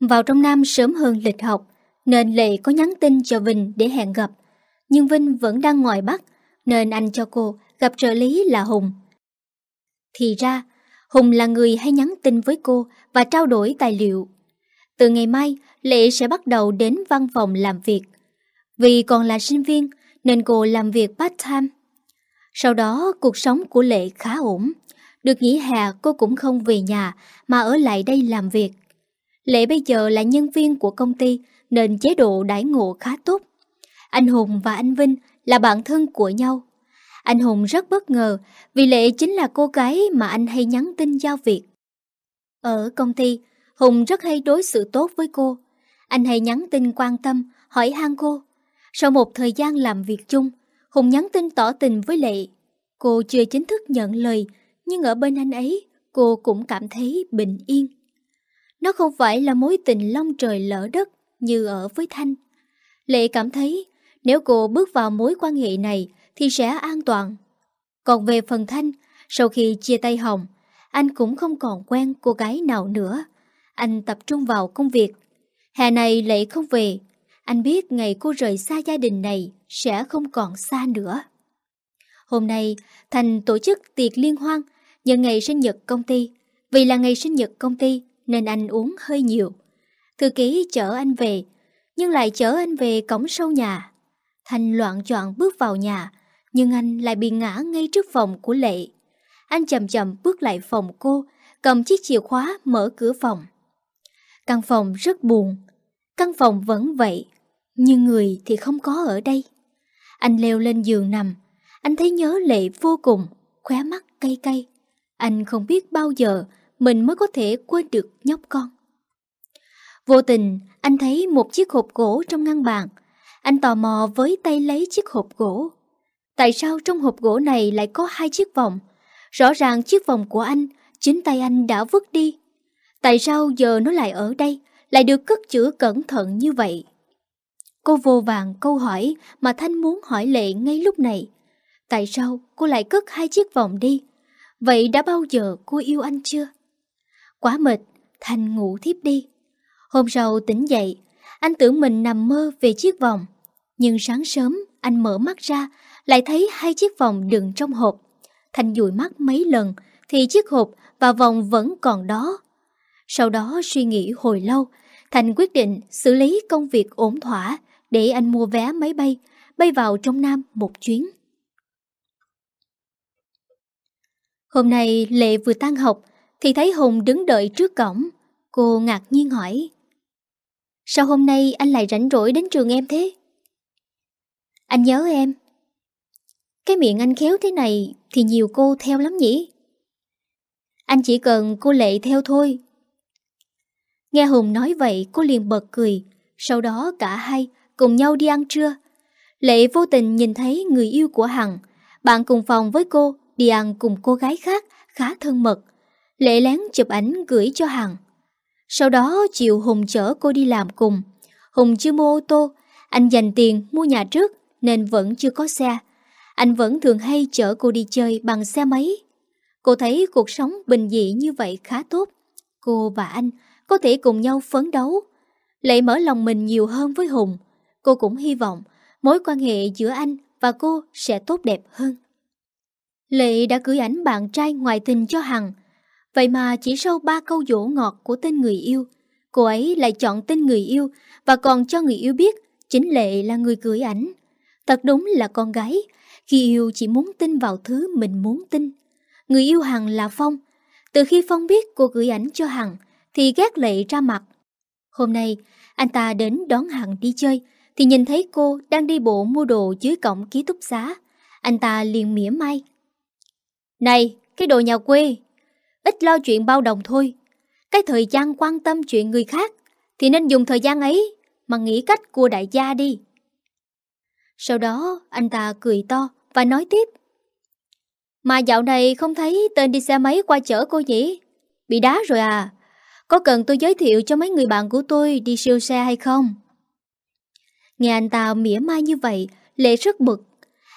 Speaker 1: Vào trong Nam sớm hơn lịch học, nên Lệ có nhắn tin cho Vinh để hẹn gặp. Nhưng Vinh vẫn đang ngoài Bắc, nên anh cho cô gặp trợ lý là Hùng. Thì ra, Hùng là người hay nhắn tin với cô và trao đổi tài liệu. Từ ngày mai, Lệ sẽ bắt đầu đến văn phòng làm việc. Vì còn là sinh viên, nên cô làm việc part-time. Sau đó, cuộc sống của Lệ khá ổn. Được nghỉ hè cô cũng không về nhà mà ở lại đây làm việc. Lệ bây giờ là nhân viên của công ty nên chế độ đãi ngộ khá tốt. Anh Hùng và anh Vinh là bạn thân của nhau. Anh Hùng rất bất ngờ vì Lệ chính là cô gái mà anh hay nhắn tin giao việc. Ở công ty, Hùng rất hay đối xử tốt với cô. Anh hay nhắn tin quan tâm, hỏi han cô. Sau một thời gian làm việc chung, Hùng nhắn tin tỏ tình với Lệ. Cô chưa chính thức nhận lời nhưng ở bên anh ấy cô cũng cảm thấy bình yên. Nó không phải là mối tình long trời lỡ đất như ở với Thanh. Lệ cảm thấy nếu cô bước vào mối quan hệ này thì sẽ an toàn. Còn về phần Thanh, sau khi chia tay Hồng, anh cũng không còn quen cô gái nào nữa. Anh tập trung vào công việc. Hè này Lệ không về. Anh biết ngày cô rời xa gia đình này sẽ không còn xa nữa. Hôm nay, Thành tổ chức tiệc liên hoan Nhân ngày sinh nhật công ty, vì là ngày sinh nhật công ty nên anh uống hơi nhiều. Thư ký chở anh về, nhưng lại chở anh về cổng sâu nhà. Thành loạn choạng bước vào nhà, nhưng anh lại bị ngã ngay trước phòng của Lệ. Anh chậm chậm bước lại phòng cô, cầm chiếc chìa khóa mở cửa phòng. Căn phòng rất buồn, căn phòng vẫn vậy, nhưng người thì không có ở đây. Anh leo lên giường nằm, anh thấy nhớ Lệ vô cùng, khóe mắt cay cay. Anh không biết bao giờ mình mới có thể quên được nhóc con. Vô tình, anh thấy một chiếc hộp gỗ trong ngăn bàn. Anh tò mò với tay lấy chiếc hộp gỗ. Tại sao trong hộp gỗ này lại có hai chiếc vòng? Rõ ràng chiếc vòng của anh, chính tay anh đã vứt đi. Tại sao giờ nó lại ở đây, lại được cất chữa cẩn thận như vậy? Cô vô vàng câu hỏi mà Thanh muốn hỏi Lệ ngay lúc này. Tại sao cô lại cất hai chiếc vòng đi? Vậy đã bao giờ cô yêu anh chưa? Quá mệt, Thành ngủ thiếp đi. Hôm sau tỉnh dậy, anh tưởng mình nằm mơ về chiếc vòng. Nhưng sáng sớm, anh mở mắt ra, lại thấy hai chiếc vòng đựng trong hộp. Thành dụi mắt mấy lần, thì chiếc hộp và vòng vẫn còn đó. Sau đó suy nghĩ hồi lâu, Thành quyết định xử lý công việc ổn thỏa để anh mua vé máy bay, bay vào trong Nam một chuyến. Hôm nay Lệ vừa tan học thì thấy Hùng đứng đợi trước cổng. Cô ngạc nhiên hỏi. Sao hôm nay anh lại rảnh rỗi đến trường em thế? Anh nhớ em. Cái miệng anh khéo thế này thì nhiều cô theo lắm nhỉ? Anh chỉ cần cô Lệ theo thôi. Nghe Hùng nói vậy cô liền bật cười. Sau đó cả hai cùng nhau đi ăn trưa. Lệ vô tình nhìn thấy người yêu của Hằng, bạn cùng phòng với cô đi ăn cùng cô gái khác khá thân mật. Lệ lén chụp ảnh gửi cho Hằng. Sau đó chiều Hùng chở cô đi làm cùng. Hùng chưa mua ô tô, anh dành tiền mua nhà trước nên vẫn chưa có xe. Anh vẫn thường hay chở cô đi chơi bằng xe máy. Cô thấy cuộc sống bình dị như vậy khá tốt. Cô và anh có thể cùng nhau phấn đấu. Lại mở lòng mình nhiều hơn với Hùng. Cô cũng hy vọng mối quan hệ giữa anh và cô sẽ tốt đẹp hơn. Lệ đã gửi ảnh bạn trai ngoại tình cho Hằng. Vậy mà chỉ sau ba câu dỗ ngọt của tên người yêu, cô ấy lại chọn tên người yêu và còn cho người yêu biết chính Lệ là người gửi ảnh. Thật đúng là con gái, khi yêu chỉ muốn tin vào thứ mình muốn tin. Người yêu Hằng là Phong. Từ khi Phong biết cô gửi ảnh cho Hằng thì ghét Lệ ra mặt. Hôm nay, anh ta đến đón Hằng đi chơi thì nhìn thấy cô đang đi bộ mua đồ dưới cổng ký túc xá. Anh ta liền mỉa mai. Này, cái đồ nhà quê, ít lo chuyện bao đồng thôi. Cái thời gian quan tâm chuyện người khác thì nên dùng thời gian ấy mà nghĩ cách của đại gia đi. Sau đó anh ta cười to và nói tiếp. Mà dạo này không thấy tên đi xe máy qua chở cô nhỉ? Bị đá rồi à? Có cần tôi giới thiệu cho mấy người bạn của tôi đi siêu xe hay không? Nghe anh ta mỉa mai như vậy, Lệ rất bực.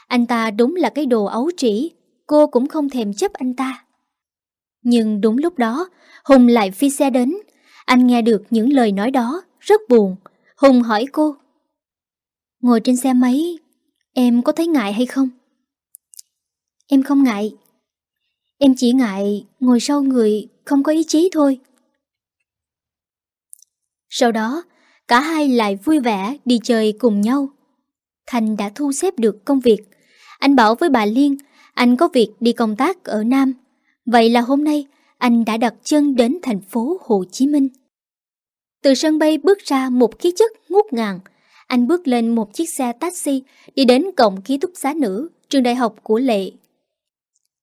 Speaker 1: Anh ta đúng là cái đồ ấu trĩ, cô cũng không thèm chấp anh ta. Nhưng đúng lúc đó, Hùng lại phi xe đến. Anh nghe được những lời nói đó, rất buồn. Hùng hỏi cô. Ngồi trên xe máy, em có thấy ngại hay không? Em không ngại. Em chỉ ngại ngồi sau người không có ý chí thôi. Sau đó, cả hai lại vui vẻ đi chơi cùng nhau. Thành đã thu xếp được công việc. Anh bảo với bà Liên anh có việc đi công tác ở Nam. Vậy là hôm nay anh đã đặt chân đến thành phố Hồ Chí Minh. Từ sân bay bước ra một khí chất ngút ngàn. Anh bước lên một chiếc xe taxi đi đến cổng ký túc xá nữ, trường đại học của Lệ.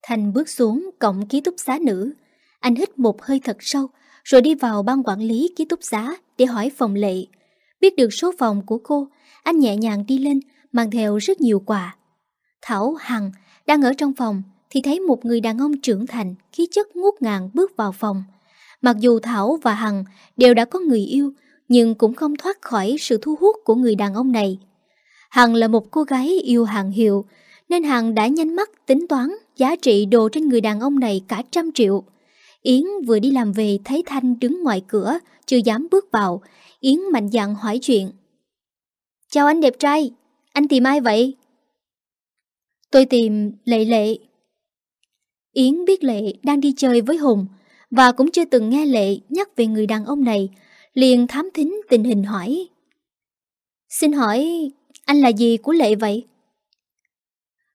Speaker 1: Thành bước xuống cổng ký túc xá nữ. Anh hít một hơi thật sâu rồi đi vào ban quản lý ký túc xá để hỏi phòng Lệ. Biết được số phòng của cô, anh nhẹ nhàng đi lên mang theo rất nhiều quà. Thảo Hằng đang ở trong phòng thì thấy một người đàn ông trưởng thành, khí chất ngút ngàn bước vào phòng. Mặc dù Thảo và Hằng đều đã có người yêu, nhưng cũng không thoát khỏi sự thu hút của người đàn ông này. Hằng là một cô gái yêu hàng hiệu, nên Hằng đã nhanh mắt tính toán giá trị đồ trên người đàn ông này cả trăm triệu. Yến vừa đi làm về thấy Thanh đứng ngoài cửa, chưa dám bước vào. Yến mạnh dạn hỏi chuyện. Chào anh đẹp trai, anh tìm ai vậy? Tôi tìm Lệ Lệ. Yến biết Lệ đang đi chơi với Hùng và cũng chưa từng nghe Lệ nhắc về người đàn ông này, liền thám thính tình hình hỏi. Xin hỏi, anh là gì của Lệ vậy?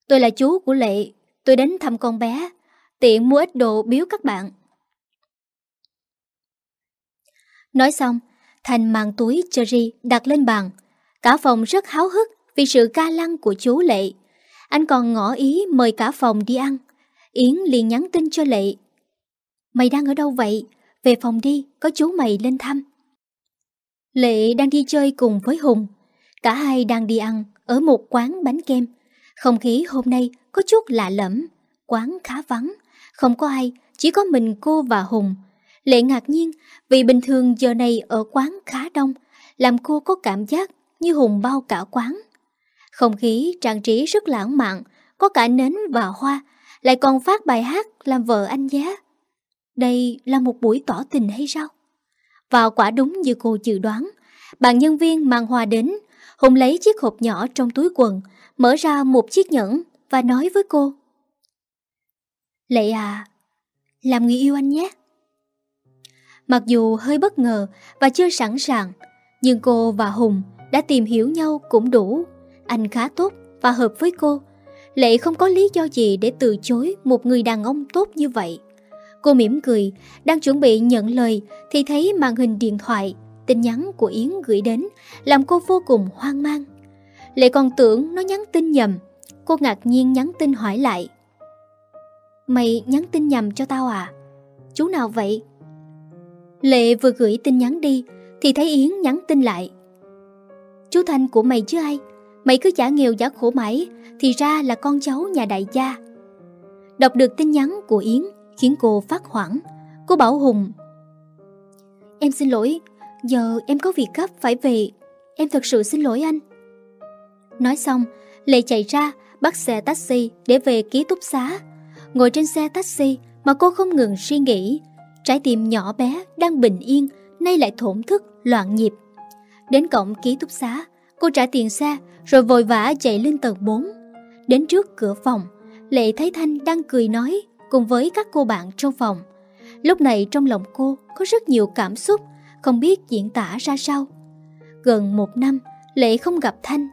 Speaker 1: Tôi là chú của Lệ, tôi đến thăm con bé, tiện mua ít đồ biếu các bạn. Nói xong, Thành mang túi cherry đặt lên bàn. Cả phòng rất háo hức vì sự ca lăng của chú Lệ. Anh còn ngỏ ý mời cả phòng đi ăn. Yến liền nhắn tin cho Lệ. Mày đang ở đâu vậy? Về phòng đi, có chú mày lên thăm. Lệ đang đi chơi cùng với Hùng. Cả hai đang đi ăn ở một quán bánh kem. Không khí hôm nay có chút lạ lẫm. Quán khá vắng, không có ai, chỉ có mình cô và Hùng. Lệ ngạc nhiên vì bình thường giờ này ở quán khá đông, làm cô có cảm giác như Hùng bao cả quán. Không khí trang trí rất lãng mạn, có cả nến và hoa, lại còn phát bài hát làm vợ anh giá. Đây là một buổi tỏ tình hay sao? Và quả đúng như cô dự đoán, bạn nhân viên mang hoa đến, Hùng lấy chiếc hộp nhỏ trong túi quần, mở ra một chiếc nhẫn và nói với cô. Lệ à, làm người yêu anh nhé. Mặc dù hơi bất ngờ và chưa sẵn sàng, nhưng cô và Hùng đã tìm hiểu nhau cũng đủ anh khá tốt và hợp với cô. Lệ không có lý do gì để từ chối một người đàn ông tốt như vậy. Cô mỉm cười, đang chuẩn bị nhận lời thì thấy màn hình điện thoại, tin nhắn của Yến gửi đến, làm cô vô cùng hoang mang. Lệ còn tưởng nó nhắn tin nhầm, cô ngạc nhiên nhắn tin hỏi lại. Mày nhắn tin nhầm cho tao à? Chú nào vậy? Lệ vừa gửi tin nhắn đi thì thấy Yến nhắn tin lại. Chú Thanh của mày chứ ai? Mày cứ giả nghèo giả khổ mãi Thì ra là con cháu nhà đại gia Đọc được tin nhắn của Yến Khiến cô phát hoảng Cô bảo Hùng Em xin lỗi Giờ em có việc gấp phải về Em thật sự xin lỗi anh Nói xong Lệ chạy ra bắt xe taxi để về ký túc xá Ngồi trên xe taxi mà cô không ngừng suy nghĩ Trái tim nhỏ bé đang bình yên Nay lại thổn thức, loạn nhịp Đến cổng ký túc xá Cô trả tiền xe rồi vội vã chạy lên tầng 4. Đến trước cửa phòng, Lệ thấy Thanh đang cười nói cùng với các cô bạn trong phòng. Lúc này trong lòng cô có rất nhiều cảm xúc, không biết diễn tả ra sao. Gần một năm, Lệ không gặp Thanh.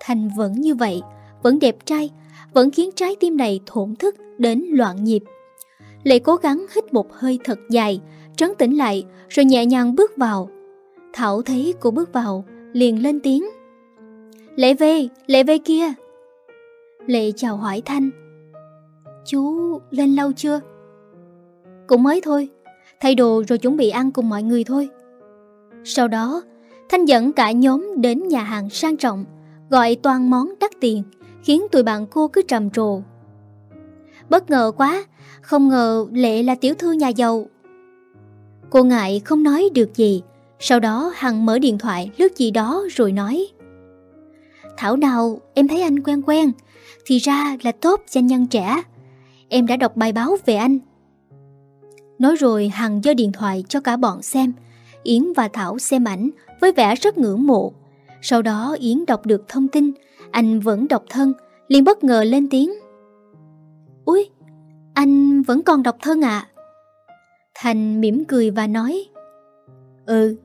Speaker 1: Thanh vẫn như vậy, vẫn đẹp trai, vẫn khiến trái tim này thổn thức đến loạn nhịp. Lệ cố gắng hít một hơi thật dài, trấn tĩnh lại rồi nhẹ nhàng bước vào. Thảo thấy cô bước vào, liền lên tiếng. Lệ về, lệ về kia Lệ chào hỏi Thanh Chú lên lâu chưa? Cũng mới thôi Thay đồ rồi chuẩn bị ăn cùng mọi người thôi Sau đó Thanh dẫn cả nhóm đến nhà hàng sang trọng Gọi toàn món đắt tiền Khiến tụi bạn cô cứ trầm trồ Bất ngờ quá Không ngờ Lệ là tiểu thư nhà giàu Cô ngại không nói được gì Sau đó Hằng mở điện thoại lướt gì đó rồi nói Thảo nào em thấy anh quen quen Thì ra là tốt danh nhân trẻ Em đã đọc bài báo về anh Nói rồi Hằng giơ điện thoại cho cả bọn xem Yến và Thảo xem ảnh Với vẻ rất ngưỡng mộ Sau đó Yến đọc được thông tin Anh vẫn độc thân liền bất ngờ lên tiếng Úi Anh vẫn còn độc thân à Thành mỉm cười và nói Ừ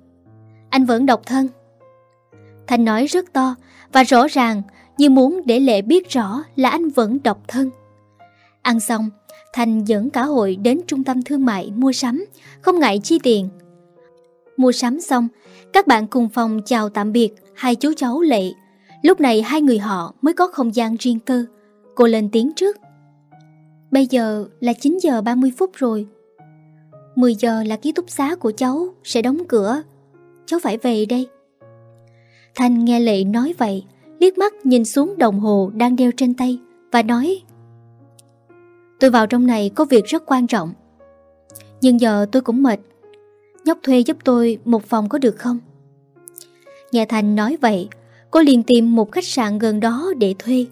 Speaker 1: Anh vẫn độc thân Thành nói rất to và rõ ràng như muốn để Lệ biết rõ là anh vẫn độc thân. Ăn xong, Thành dẫn cả hội đến trung tâm thương mại mua sắm, không ngại chi tiền. Mua sắm xong, các bạn cùng phòng chào tạm biệt hai chú cháu Lệ. Lúc này hai người họ mới có không gian riêng tư. Cô lên tiếng trước. Bây giờ là 9 giờ 30 phút rồi. 10 giờ là ký túc xá của cháu sẽ đóng cửa. Cháu phải về đây. Thanh nghe Lệ nói vậy, liếc mắt nhìn xuống đồng hồ đang đeo trên tay và nói Tôi vào trong này có việc rất quan trọng. Nhưng giờ tôi cũng mệt. Nhóc thuê giúp tôi một phòng có được không? Nghe Thanh nói vậy, cô liền tìm một khách sạn gần đó để thuê.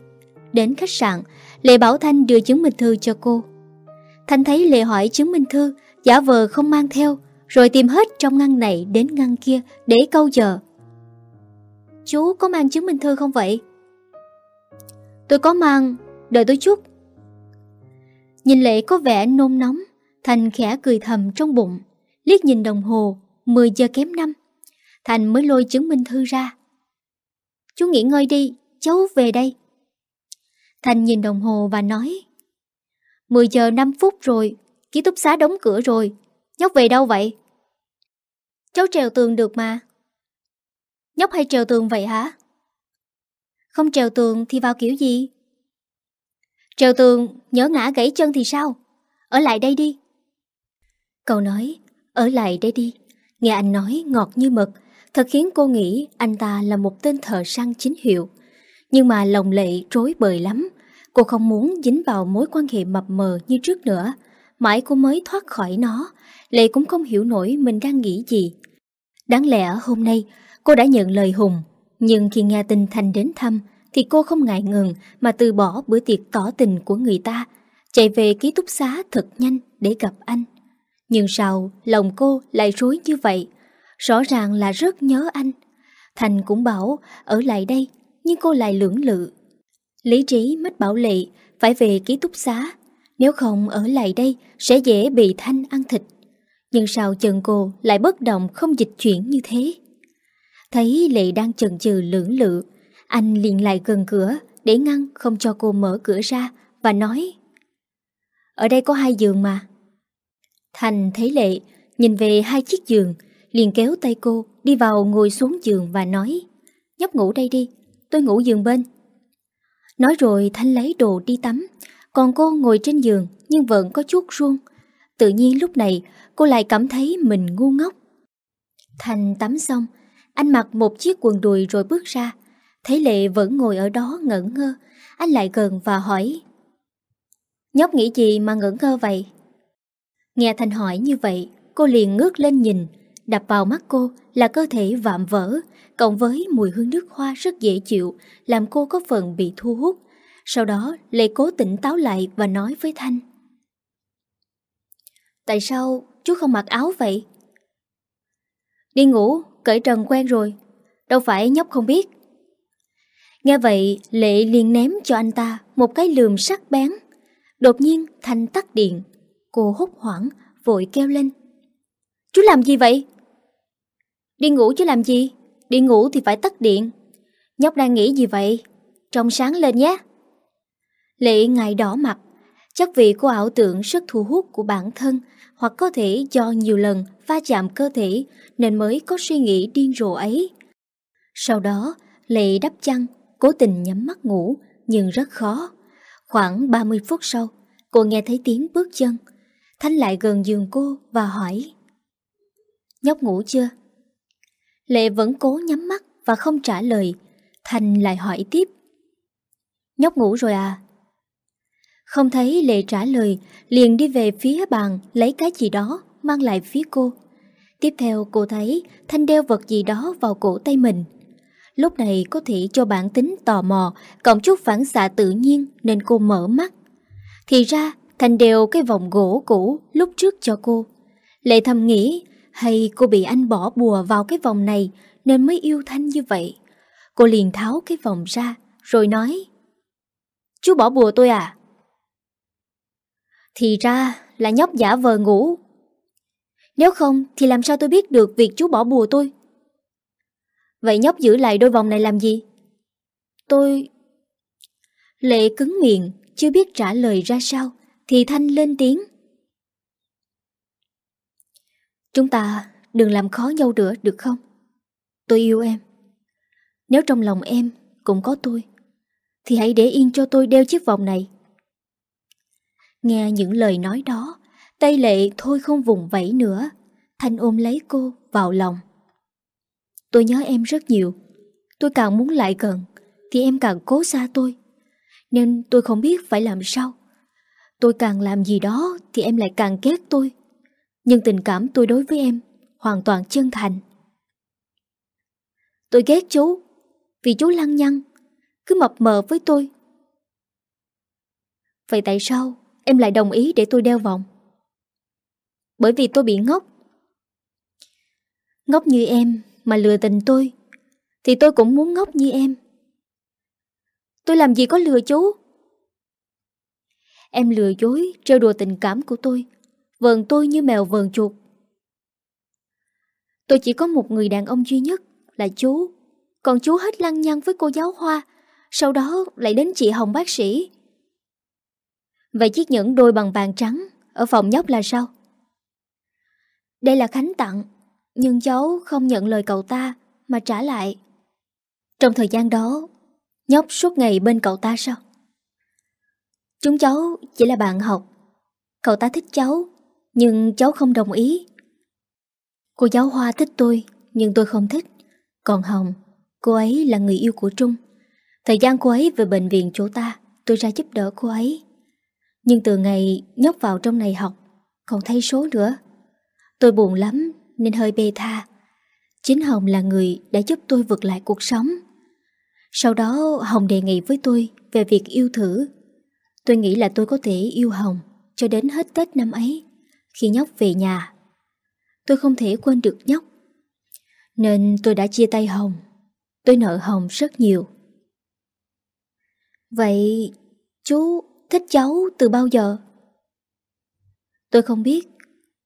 Speaker 1: Đến khách sạn, Lệ bảo Thanh đưa chứng minh thư cho cô. Thanh thấy Lệ hỏi chứng minh thư, giả vờ không mang theo, rồi tìm hết trong ngăn này đến ngăn kia để câu giờ Chú có mang chứng minh thư không vậy? Tôi có mang, đợi tôi chút. Nhìn Lệ có vẻ nôn nóng, Thành khẽ cười thầm trong bụng, liếc nhìn đồng hồ, 10 giờ kém 5. Thành mới lôi chứng minh thư ra. Chú nghỉ ngơi đi, cháu về đây. Thành nhìn đồng hồ và nói 10 giờ 5 phút rồi, ký túc xá đóng cửa rồi, nhóc về đâu vậy? Cháu trèo tường được mà. Nhóc hay trèo tường vậy hả? Không trèo tường thì vào kiểu gì? Trèo tường, nhớ ngã gãy chân thì sao? Ở lại đây đi. Cậu nói, ở lại đây đi. Nghe anh nói ngọt như mật, thật khiến cô nghĩ anh ta là một tên thợ săn chính hiệu. Nhưng mà lòng lệ rối bời lắm. Cô không muốn dính vào mối quan hệ mập mờ như trước nữa. Mãi cô mới thoát khỏi nó. Lệ cũng không hiểu nổi mình đang nghĩ gì. Đáng lẽ hôm nay Cô đã nhận lời Hùng, nhưng khi nghe tin Thành đến thăm thì cô không ngại ngừng mà từ bỏ bữa tiệc tỏ tình của người ta, chạy về ký túc xá thật nhanh để gặp anh. Nhưng sao lòng cô lại rối như vậy? Rõ ràng là rất nhớ anh. Thành cũng bảo ở lại đây, nhưng cô lại lưỡng lự. Lý trí mất bảo lệ phải về ký túc xá, nếu không ở lại đây sẽ dễ bị Thanh ăn thịt. Nhưng sao chân cô lại bất động không dịch chuyển như thế? Thấy Lệ đang chần chừ lưỡng lự, anh liền lại gần cửa để ngăn không cho cô mở cửa ra và nói Ở đây có hai giường mà. Thành thấy Lệ nhìn về hai chiếc giường, liền kéo tay cô đi vào ngồi xuống giường và nói Nhóc ngủ đây đi, tôi ngủ giường bên. Nói rồi Thanh lấy đồ đi tắm, còn cô ngồi trên giường nhưng vẫn có chút run. Tự nhiên lúc này cô lại cảm thấy mình ngu ngốc. Thành tắm xong, anh mặc một chiếc quần đùi rồi bước ra. Thấy Lệ vẫn ngồi ở đó ngẩn ngơ. Anh lại gần và hỏi. Nhóc nghĩ gì mà ngẩn ngơ vậy? Nghe Thanh hỏi như vậy, cô liền ngước lên nhìn. Đập vào mắt cô là cơ thể vạm vỡ, cộng với mùi hương nước hoa rất dễ chịu, làm cô có phần bị thu hút. Sau đó, Lệ cố tỉnh táo lại và nói với Thanh. Tại sao chú không mặc áo vậy? Đi ngủ, cởi trần quen rồi Đâu phải nhóc không biết Nghe vậy Lệ liền ném cho anh ta Một cái lườm sắc bén Đột nhiên Thanh tắt điện Cô hốt hoảng vội kêu lên Chú làm gì vậy Đi ngủ chứ làm gì Đi ngủ thì phải tắt điện Nhóc đang nghĩ gì vậy Trong sáng lên nhé Lệ ngài đỏ mặt Chắc vì cô ảo tưởng sức thu hút của bản thân hoặc có thể do nhiều lần va chạm cơ thể nên mới có suy nghĩ điên rồ ấy. Sau đó, Lệ đắp chăn, cố tình nhắm mắt ngủ nhưng rất khó. Khoảng 30 phút sau, cô nghe thấy tiếng bước chân. Thanh lại gần giường cô và hỏi Nhóc ngủ chưa? Lệ vẫn cố nhắm mắt và không trả lời. Thanh lại hỏi tiếp Nhóc ngủ rồi à? Không thấy Lệ trả lời, liền đi về phía bàn lấy cái gì đó, mang lại phía cô. Tiếp theo cô thấy Thanh đeo vật gì đó vào cổ tay mình. Lúc này có thể cho bản tính tò mò, cộng chút phản xạ tự nhiên nên cô mở mắt. Thì ra Thanh đeo cái vòng gỗ cũ lúc trước cho cô. Lệ thầm nghĩ hay cô bị anh bỏ bùa vào cái vòng này nên mới yêu Thanh như vậy. Cô liền tháo cái vòng ra rồi nói Chú bỏ bùa tôi à? Thì ra là nhóc giả vờ ngủ. Nếu không thì làm sao tôi biết được việc chú bỏ bùa tôi? Vậy nhóc giữ lại đôi vòng này làm gì? Tôi... Lệ cứng miệng, chưa biết trả lời ra sao, thì Thanh lên tiếng. Chúng ta đừng làm khó nhau nữa được không? Tôi yêu em. Nếu trong lòng em cũng có tôi, thì hãy để yên cho tôi đeo chiếc vòng này. Nghe những lời nói đó, tay lệ thôi không vùng vẫy nữa. Thanh ôm lấy cô vào lòng. Tôi nhớ em rất nhiều. Tôi càng muốn lại gần, thì em càng cố xa tôi. Nên tôi không biết phải làm sao. Tôi càng làm gì đó thì em lại càng ghét tôi. Nhưng tình cảm tôi đối với em hoàn toàn chân thành. Tôi ghét chú, vì chú lăng nhăng, cứ mập mờ với tôi. Vậy tại sao em lại đồng ý để tôi đeo vòng? Bởi vì tôi bị ngốc. Ngốc như em mà lừa tình tôi, thì tôi cũng muốn ngốc như em. Tôi làm gì có lừa chú? Em lừa dối, trêu đùa tình cảm của tôi, vờn tôi như mèo vờn chuột. Tôi chỉ có một người đàn ông duy nhất là chú, còn chú hết lăng nhăng với cô giáo Hoa, sau đó lại đến chị Hồng bác sĩ. Vậy chiếc nhẫn đôi bằng vàng trắng Ở phòng nhóc là sao Đây là Khánh tặng Nhưng cháu không nhận lời cậu ta Mà trả lại Trong thời gian đó Nhóc suốt ngày bên cậu ta sao Chúng cháu chỉ là bạn học Cậu ta thích cháu Nhưng cháu không đồng ý Cô giáo Hoa thích tôi Nhưng tôi không thích Còn Hồng Cô ấy là người yêu của Trung Thời gian cô ấy về bệnh viện chỗ ta Tôi ra giúp đỡ cô ấy nhưng từ ngày nhóc vào trong này học Còn thay số nữa Tôi buồn lắm nên hơi bê tha Chính Hồng là người đã giúp tôi vượt lại cuộc sống Sau đó Hồng đề nghị với tôi về việc yêu thử Tôi nghĩ là tôi có thể yêu Hồng cho đến hết Tết năm ấy Khi nhóc về nhà Tôi không thể quên được nhóc Nên tôi đã chia tay Hồng Tôi nợ Hồng rất nhiều Vậy chú thích cháu từ bao giờ? Tôi không biết,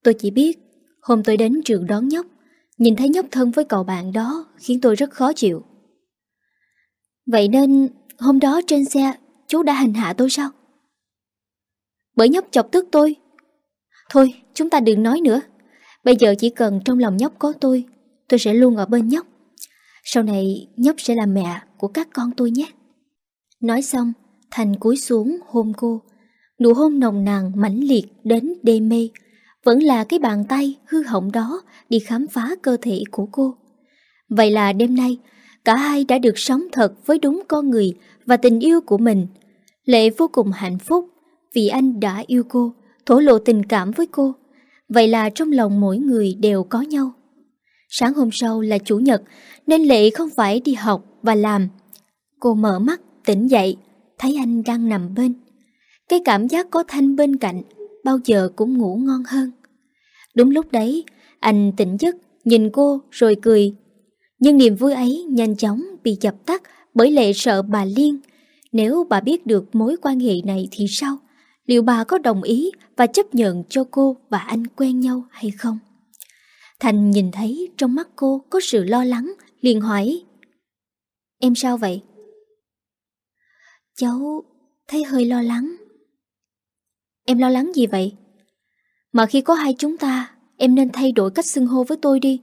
Speaker 1: tôi chỉ biết hôm tôi đến trường đón nhóc, nhìn thấy nhóc thân với cậu bạn đó khiến tôi rất khó chịu. Vậy nên hôm đó trên xe chú đã hành hạ tôi sao? Bởi nhóc chọc tức tôi. Thôi, chúng ta đừng nói nữa. Bây giờ chỉ cần trong lòng nhóc có tôi, tôi sẽ luôn ở bên nhóc. Sau này nhóc sẽ là mẹ của các con tôi nhé. Nói xong, Thành cúi xuống hôn cô. Nụ hôn nồng nàn mãnh liệt đến đê mê. Vẫn là cái bàn tay hư hỏng đó đi khám phá cơ thể của cô. Vậy là đêm nay, cả hai đã được sống thật với đúng con người và tình yêu của mình. Lệ vô cùng hạnh phúc vì anh đã yêu cô, thổ lộ tình cảm với cô. Vậy là trong lòng mỗi người đều có nhau. Sáng hôm sau là chủ nhật nên Lệ không phải đi học và làm. Cô mở mắt, tỉnh dậy thấy anh đang nằm bên. Cái cảm giác có Thanh bên cạnh bao giờ cũng ngủ ngon hơn. Đúng lúc đấy, anh tỉnh giấc, nhìn cô rồi cười. Nhưng niềm vui ấy nhanh chóng bị dập tắt bởi lệ sợ bà Liên. Nếu bà biết được mối quan hệ này thì sao? Liệu bà có đồng ý và chấp nhận cho cô và anh quen nhau hay không? Thành nhìn thấy trong mắt cô có sự lo lắng, liền hỏi Em sao vậy? Cháu thấy hơi lo lắng. Em lo lắng gì vậy? Mà khi có hai chúng ta, em nên thay đổi cách xưng hô với tôi đi.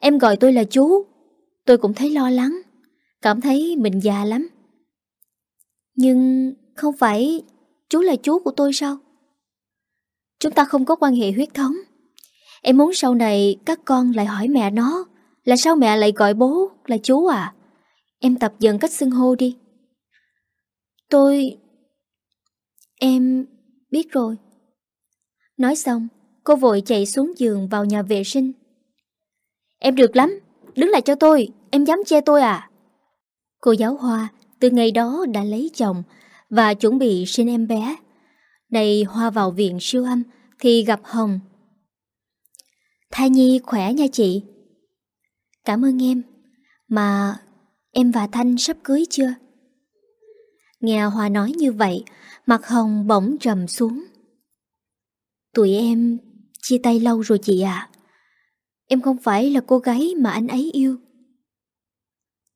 Speaker 1: Em gọi tôi là chú. Tôi cũng thấy lo lắng, cảm thấy mình già lắm. Nhưng không phải chú là chú của tôi sao? Chúng ta không có quan hệ huyết thống. Em muốn sau này các con lại hỏi mẹ nó là sao mẹ lại gọi bố là chú à? Em tập dần cách xưng hô đi. Tôi... Em... biết rồi. Nói xong, cô vội chạy xuống giường vào nhà vệ sinh. Em được lắm, đứng lại cho tôi, em dám che tôi à? Cô giáo Hoa từ ngày đó đã lấy chồng và chuẩn bị sinh em bé. Này Hoa vào viện siêu âm thì gặp Hồng. Thai Nhi khỏe nha chị. Cảm ơn em. Mà em và Thanh sắp cưới chưa? Nghe Hoa nói như vậy, mặt Hồng bỗng trầm xuống. Tụi em chia tay lâu rồi chị ạ. Em không phải là cô gái mà anh ấy yêu.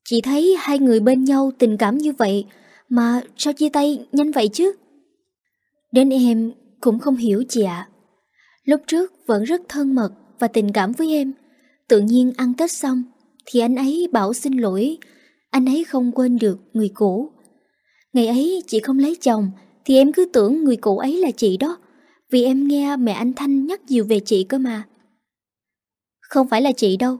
Speaker 1: Chị thấy hai người bên nhau tình cảm như vậy mà sao chia tay nhanh vậy chứ? Đến em cũng không hiểu chị ạ. Lúc trước vẫn rất thân mật và tình cảm với em. Tự nhiên ăn Tết xong thì anh ấy bảo xin lỗi, anh ấy không quên được người cũ. Ngày ấy chị không lấy chồng Thì em cứ tưởng người cũ ấy là chị đó Vì em nghe mẹ anh Thanh nhắc nhiều về chị cơ mà Không phải là chị đâu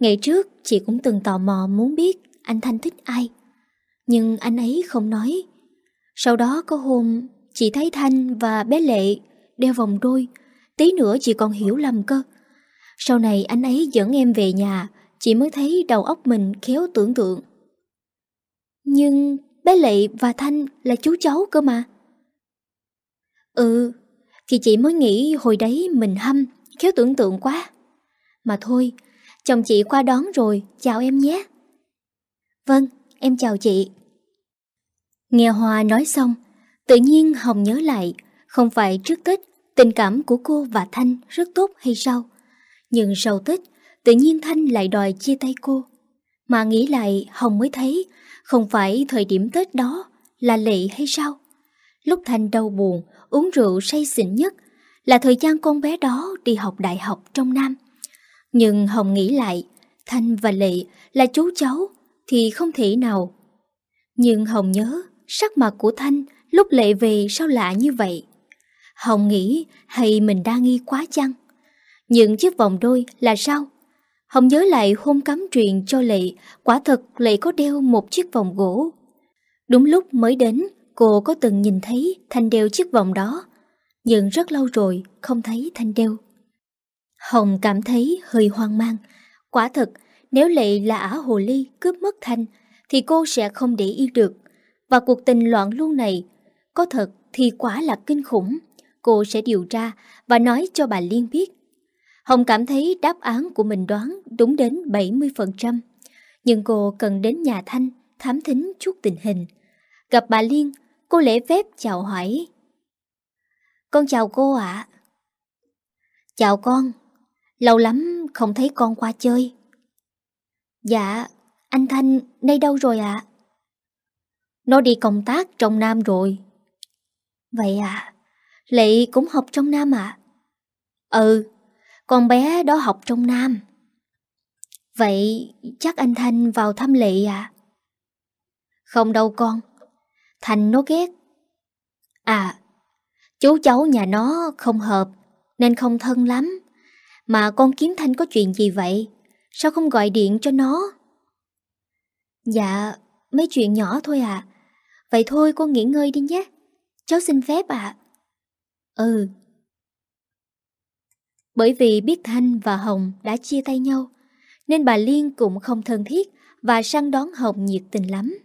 Speaker 1: Ngày trước chị cũng từng tò mò muốn biết anh Thanh thích ai Nhưng anh ấy không nói Sau đó có hôm chị thấy Thanh và bé Lệ đeo vòng đôi Tí nữa chị còn hiểu lầm cơ Sau này anh ấy dẫn em về nhà Chị mới thấy đầu óc mình khéo tưởng tượng Nhưng bé Lệ và Thanh là chú cháu cơ mà. Ừ, thì chị mới nghĩ hồi đấy mình hâm, khéo tưởng tượng quá. Mà thôi, chồng chị qua đón rồi, chào em nhé. Vâng, em chào chị. Nghe Hòa nói xong, tự nhiên Hồng nhớ lại, không phải trước Tết, tình cảm của cô và Thanh rất tốt hay sao? Nhưng sau Tết, tự nhiên Thanh lại đòi chia tay cô. Mà nghĩ lại, Hồng mới thấy không phải thời điểm Tết đó là lệ hay sao? Lúc Thanh đau buồn, uống rượu say xỉn nhất là thời gian con bé đó đi học đại học trong Nam. Nhưng Hồng nghĩ lại, Thanh và Lệ là chú cháu thì không thể nào. Nhưng Hồng nhớ sắc mặt của Thanh lúc Lệ về sao lạ như vậy. Hồng nghĩ hay mình đa nghi quá chăng? Những chiếc vòng đôi là sao? Hồng nhớ lại hôm cắm truyền cho Lệ, quả thật Lệ có đeo một chiếc vòng gỗ. Đúng lúc mới đến, cô có từng nhìn thấy Thanh đeo chiếc vòng đó, nhưng rất lâu rồi không thấy Thanh đeo. Hồng cảm thấy hơi hoang mang. Quả thật, nếu Lệ là ả hồ ly cướp mất Thanh, thì cô sẽ không để ý được. Và cuộc tình loạn luôn này, có thật thì quả là kinh khủng. Cô sẽ điều tra và nói cho bà Liên biết Hồng cảm thấy đáp án của mình đoán đúng đến 70%. Nhưng cô cần đến nhà Thanh thám thính chút tình hình. Gặp bà Liên, cô lễ phép chào hỏi. Con chào cô ạ. Chào con, lâu lắm không thấy con qua chơi. Dạ, anh Thanh nay đâu rồi ạ? Nó đi công tác trong Nam rồi. Vậy à, Lệ cũng học trong Nam ạ? À? Ừ, con bé đó học trong Nam Vậy chắc anh Thanh vào thăm Lệ à? Không đâu con Thanh nó ghét À Chú cháu nhà nó không hợp Nên không thân lắm Mà con kiếm Thanh có chuyện gì vậy Sao không gọi điện cho nó Dạ Mấy chuyện nhỏ thôi à Vậy thôi con nghỉ ngơi đi nhé Cháu xin phép ạ Ừ bởi vì biết Thanh và Hồng đã chia tay nhau, nên bà Liên cũng không thân thiết và săn đón Hồng nhiệt tình lắm.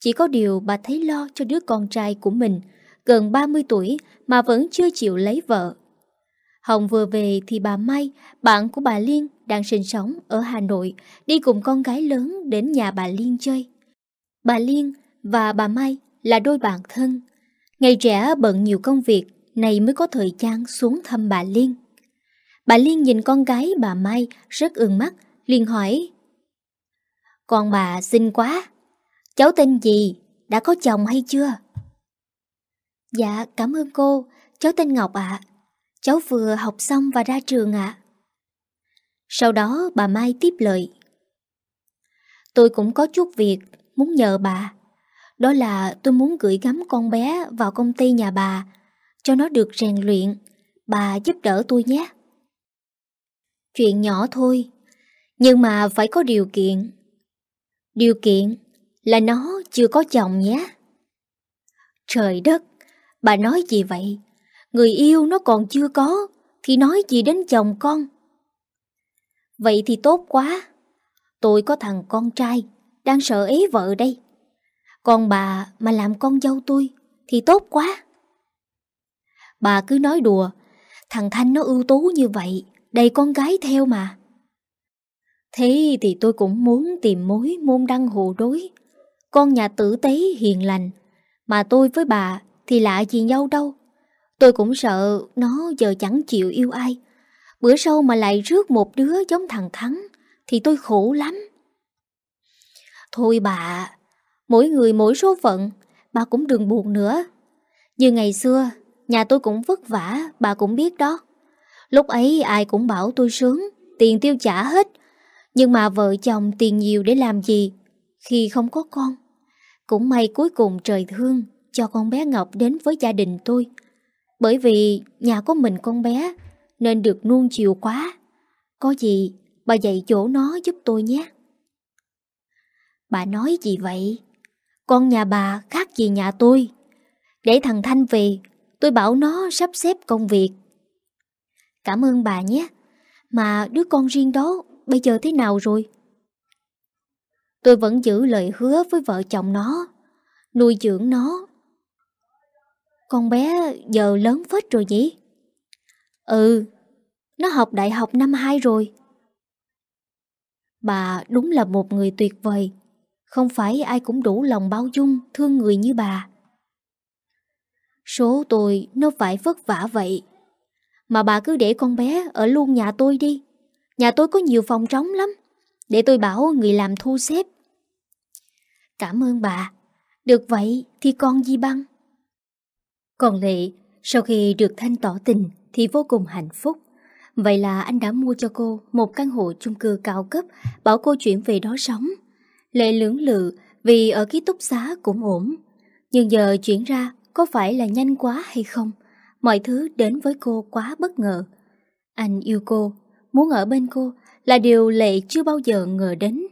Speaker 1: Chỉ có điều bà thấy lo cho đứa con trai của mình, gần 30 tuổi mà vẫn chưa chịu lấy vợ. Hồng vừa về thì bà Mai, bạn của bà Liên đang sinh sống ở Hà Nội, đi cùng con gái lớn đến nhà bà Liên chơi. Bà Liên và bà Mai là đôi bạn thân. Ngày trẻ bận nhiều công việc, nay mới có thời gian xuống thăm bà Liên. Bà Liên nhìn con gái bà Mai rất ương mắt, liền hỏi. Con bà xinh quá, cháu tên gì, đã có chồng hay chưa? Dạ, cảm ơn cô, cháu tên Ngọc ạ, cháu vừa học xong và ra trường ạ. Sau đó bà Mai tiếp lời. Tôi cũng có chút việc muốn nhờ bà. Đó là tôi muốn gửi gắm con bé vào công ty nhà bà, cho nó được rèn luyện. Bà giúp đỡ tôi nhé. Chuyện nhỏ thôi, nhưng mà phải có điều kiện. Điều kiện là nó chưa có chồng nhé. Trời đất, bà nói gì vậy? Người yêu nó còn chưa có, thì nói gì đến chồng con? Vậy thì tốt quá. Tôi có thằng con trai, đang sợ ý vợ đây. Còn bà mà làm con dâu tôi, thì tốt quá. Bà cứ nói đùa, thằng Thanh nó ưu tú như vậy, đầy con gái theo mà. Thế thì tôi cũng muốn tìm mối môn đăng hộ đối, con nhà tử tế hiền lành, mà tôi với bà thì lạ gì nhau đâu. Tôi cũng sợ nó giờ chẳng chịu yêu ai, bữa sau mà lại rước một đứa giống thằng Thắng thì tôi khổ lắm. Thôi bà, mỗi người mỗi số phận, bà cũng đừng buồn nữa. Như ngày xưa, nhà tôi cũng vất vả, bà cũng biết đó. Lúc ấy ai cũng bảo tôi sướng, tiền tiêu trả hết. Nhưng mà vợ chồng tiền nhiều để làm gì khi không có con? Cũng may cuối cùng trời thương cho con bé Ngọc đến với gia đình tôi. Bởi vì nhà có mình con bé nên được nuông chiều quá. Có gì bà dạy chỗ nó giúp tôi nhé. Bà nói gì vậy? Con nhà bà khác gì nhà tôi. Để thằng Thanh về, tôi bảo nó sắp xếp công việc Cảm ơn bà nhé. Mà đứa con riêng đó bây giờ thế nào rồi? Tôi vẫn giữ lời hứa với vợ chồng nó, nuôi dưỡng nó. Con bé giờ lớn phết rồi nhỉ? Ừ, nó học đại học năm 2 rồi. Bà đúng là một người tuyệt vời, không phải ai cũng đủ lòng bao dung, thương người như bà. Số tôi nó phải vất vả vậy mà bà cứ để con bé ở luôn nhà tôi đi Nhà tôi có nhiều phòng trống lắm Để tôi bảo người làm thu xếp Cảm ơn bà Được vậy thì con di băng Còn Lệ Sau khi được Thanh tỏ tình Thì vô cùng hạnh phúc Vậy là anh đã mua cho cô Một căn hộ chung cư cao cấp Bảo cô chuyển về đó sống Lệ lưỡng lự Vì ở ký túc xá cũng ổn Nhưng giờ chuyển ra Có phải là nhanh quá hay không Mọi thứ đến với cô quá bất ngờ. Anh yêu cô, muốn ở bên cô là điều Lệ chưa bao giờ ngờ đến.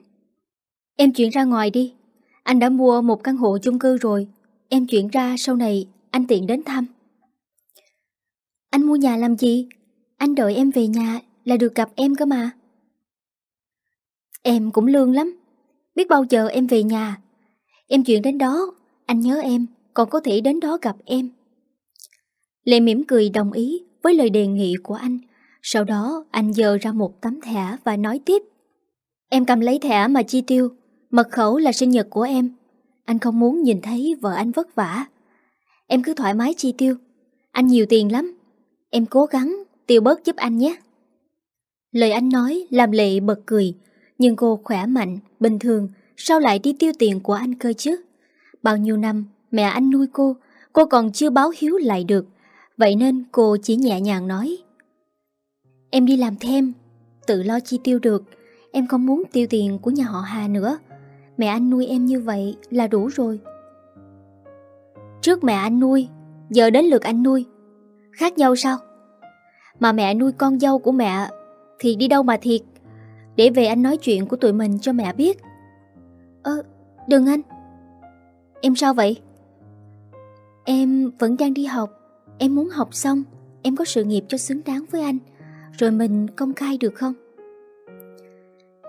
Speaker 1: Em chuyển ra ngoài đi. Anh đã mua một căn hộ chung cư rồi. Em chuyển ra sau này anh tiện đến thăm. Anh mua nhà làm gì? Anh đợi em về nhà là được gặp em cơ mà. Em cũng lương lắm. Biết bao giờ em về nhà. Em chuyển đến đó, anh nhớ em, còn có thể đến đó gặp em. Lệ mỉm cười đồng ý với lời đề nghị của anh. Sau đó anh dờ ra một tấm thẻ và nói tiếp. Em cầm lấy thẻ mà chi tiêu, mật khẩu là sinh nhật của em. Anh không muốn nhìn thấy vợ anh vất vả. Em cứ thoải mái chi tiêu, anh nhiều tiền lắm. Em cố gắng tiêu bớt giúp anh nhé. Lời anh nói làm Lệ bật cười, nhưng cô khỏe mạnh, bình thường, sao lại đi tiêu tiền của anh cơ chứ? Bao nhiêu năm mẹ anh nuôi cô, cô còn chưa báo hiếu lại được. Vậy nên cô chỉ nhẹ nhàng nói Em đi làm thêm Tự lo chi tiêu được Em không muốn tiêu tiền của nhà họ Hà nữa Mẹ anh nuôi em như vậy là đủ rồi Trước mẹ anh nuôi Giờ đến lượt anh nuôi Khác nhau sao Mà mẹ nuôi con dâu của mẹ Thì đi đâu mà thiệt Để về anh nói chuyện của tụi mình cho mẹ biết Ơ đừng anh Em sao vậy Em vẫn đang đi học Em muốn học xong, em có sự nghiệp cho xứng đáng với anh, rồi mình công khai được không?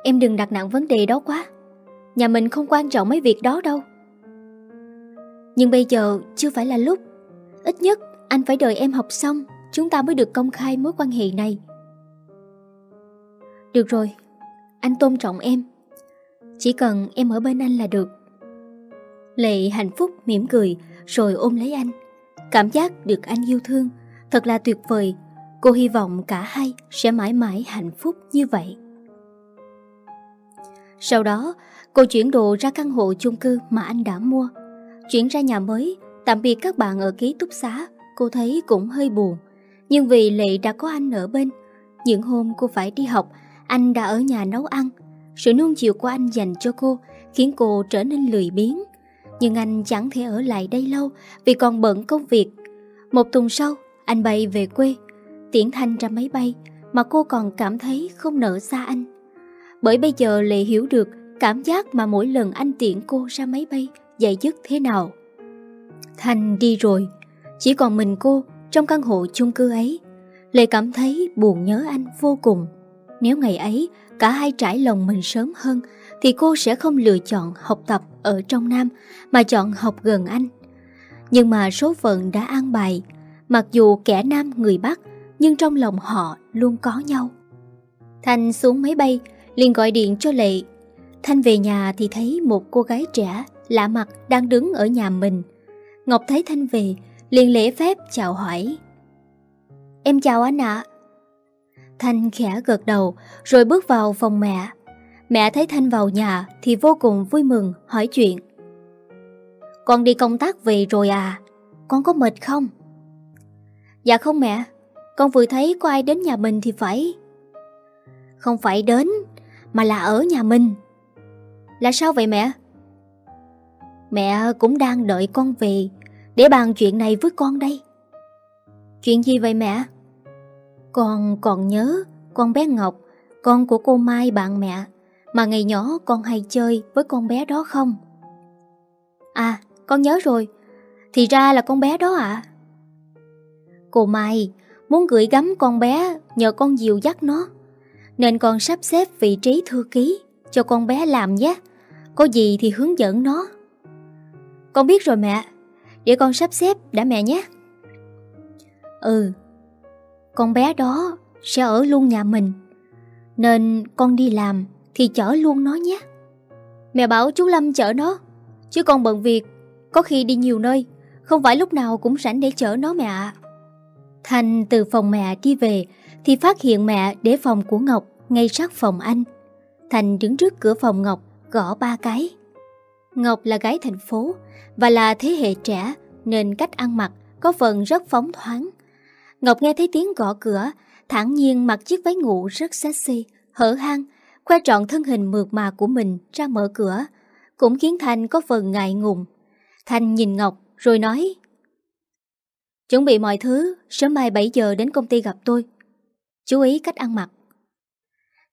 Speaker 1: Em đừng đặt nặng vấn đề đó quá. Nhà mình không quan trọng mấy việc đó đâu. Nhưng bây giờ chưa phải là lúc. Ít nhất anh phải đợi em học xong, chúng ta mới được công khai mối quan hệ này. Được rồi, anh tôn trọng em. Chỉ cần em ở bên anh là được. Lệ hạnh phúc mỉm cười rồi ôm lấy anh. Cảm giác được anh yêu thương thật là tuyệt vời. Cô hy vọng cả hai sẽ mãi mãi hạnh phúc như vậy. Sau đó, cô chuyển đồ ra căn hộ chung cư mà anh đã mua. Chuyển ra nhà mới, tạm biệt các bạn ở ký túc xá, cô thấy cũng hơi buồn. Nhưng vì Lệ đã có anh ở bên, những hôm cô phải đi học, anh đã ở nhà nấu ăn. Sự nuông chiều của anh dành cho cô khiến cô trở nên lười biếng nhưng anh chẳng thể ở lại đây lâu vì còn bận công việc. Một tuần sau, anh bay về quê. Tiễn Thanh ra máy bay mà cô còn cảm thấy không nỡ xa anh. Bởi bây giờ Lệ hiểu được cảm giác mà mỗi lần anh tiễn cô ra máy bay dày dứt thế nào. Thanh đi rồi, chỉ còn mình cô trong căn hộ chung cư ấy. Lệ cảm thấy buồn nhớ anh vô cùng. Nếu ngày ấy cả hai trải lòng mình sớm hơn thì cô sẽ không lựa chọn học tập ở trong Nam mà chọn học gần anh. Nhưng mà số phận đã an bài, mặc dù kẻ Nam người Bắc nhưng trong lòng họ luôn có nhau. Thanh xuống máy bay, liền gọi điện cho Lệ. Thanh về nhà thì thấy một cô gái trẻ lạ mặt đang đứng ở nhà mình. Ngọc thấy Thanh về, liền lễ phép chào hỏi. Em chào anh ạ. Thanh khẽ gật đầu rồi bước vào phòng mẹ. Mẹ thấy Thanh vào nhà thì vô cùng vui mừng hỏi chuyện. Con đi công tác về rồi à? Con có mệt không? Dạ không mẹ, con vừa thấy có ai đến nhà mình thì phải. Không phải đến, mà là ở nhà mình. Là sao vậy mẹ? Mẹ cũng đang đợi con về để bàn chuyện này với con đây. Chuyện gì vậy mẹ? Con còn nhớ con bé Ngọc, con của cô Mai bạn mẹ mà ngày nhỏ con hay chơi với con bé đó không? À, con nhớ rồi. Thì ra là con bé đó ạ. À. Cô Mai muốn gửi gắm con bé nhờ con dìu dắt nó. Nên con sắp xếp vị trí thư ký cho con bé làm nhé. Có gì thì hướng dẫn nó. Con biết rồi mẹ. Để con sắp xếp đã mẹ nhé. Ừ. Con bé đó sẽ ở luôn nhà mình. Nên con đi làm thì chở luôn nó nhé Mẹ bảo chú Lâm chở nó Chứ con bận việc Có khi đi nhiều nơi Không phải lúc nào cũng rảnh để chở nó mẹ ạ Thành từ phòng mẹ đi về Thì phát hiện mẹ để phòng của Ngọc Ngay sát phòng anh Thành đứng trước cửa phòng Ngọc Gõ ba cái Ngọc là gái thành phố Và là thế hệ trẻ Nên cách ăn mặc có phần rất phóng thoáng Ngọc nghe thấy tiếng gõ cửa, thản nhiên mặc chiếc váy ngủ rất sexy, hở hang khoe trọn thân hình mượt mà của mình ra mở cửa, cũng khiến Thanh có phần ngại ngùng. Thanh nhìn Ngọc rồi nói Chuẩn bị mọi thứ, sớm mai 7 giờ đến công ty gặp tôi. Chú ý cách ăn mặc.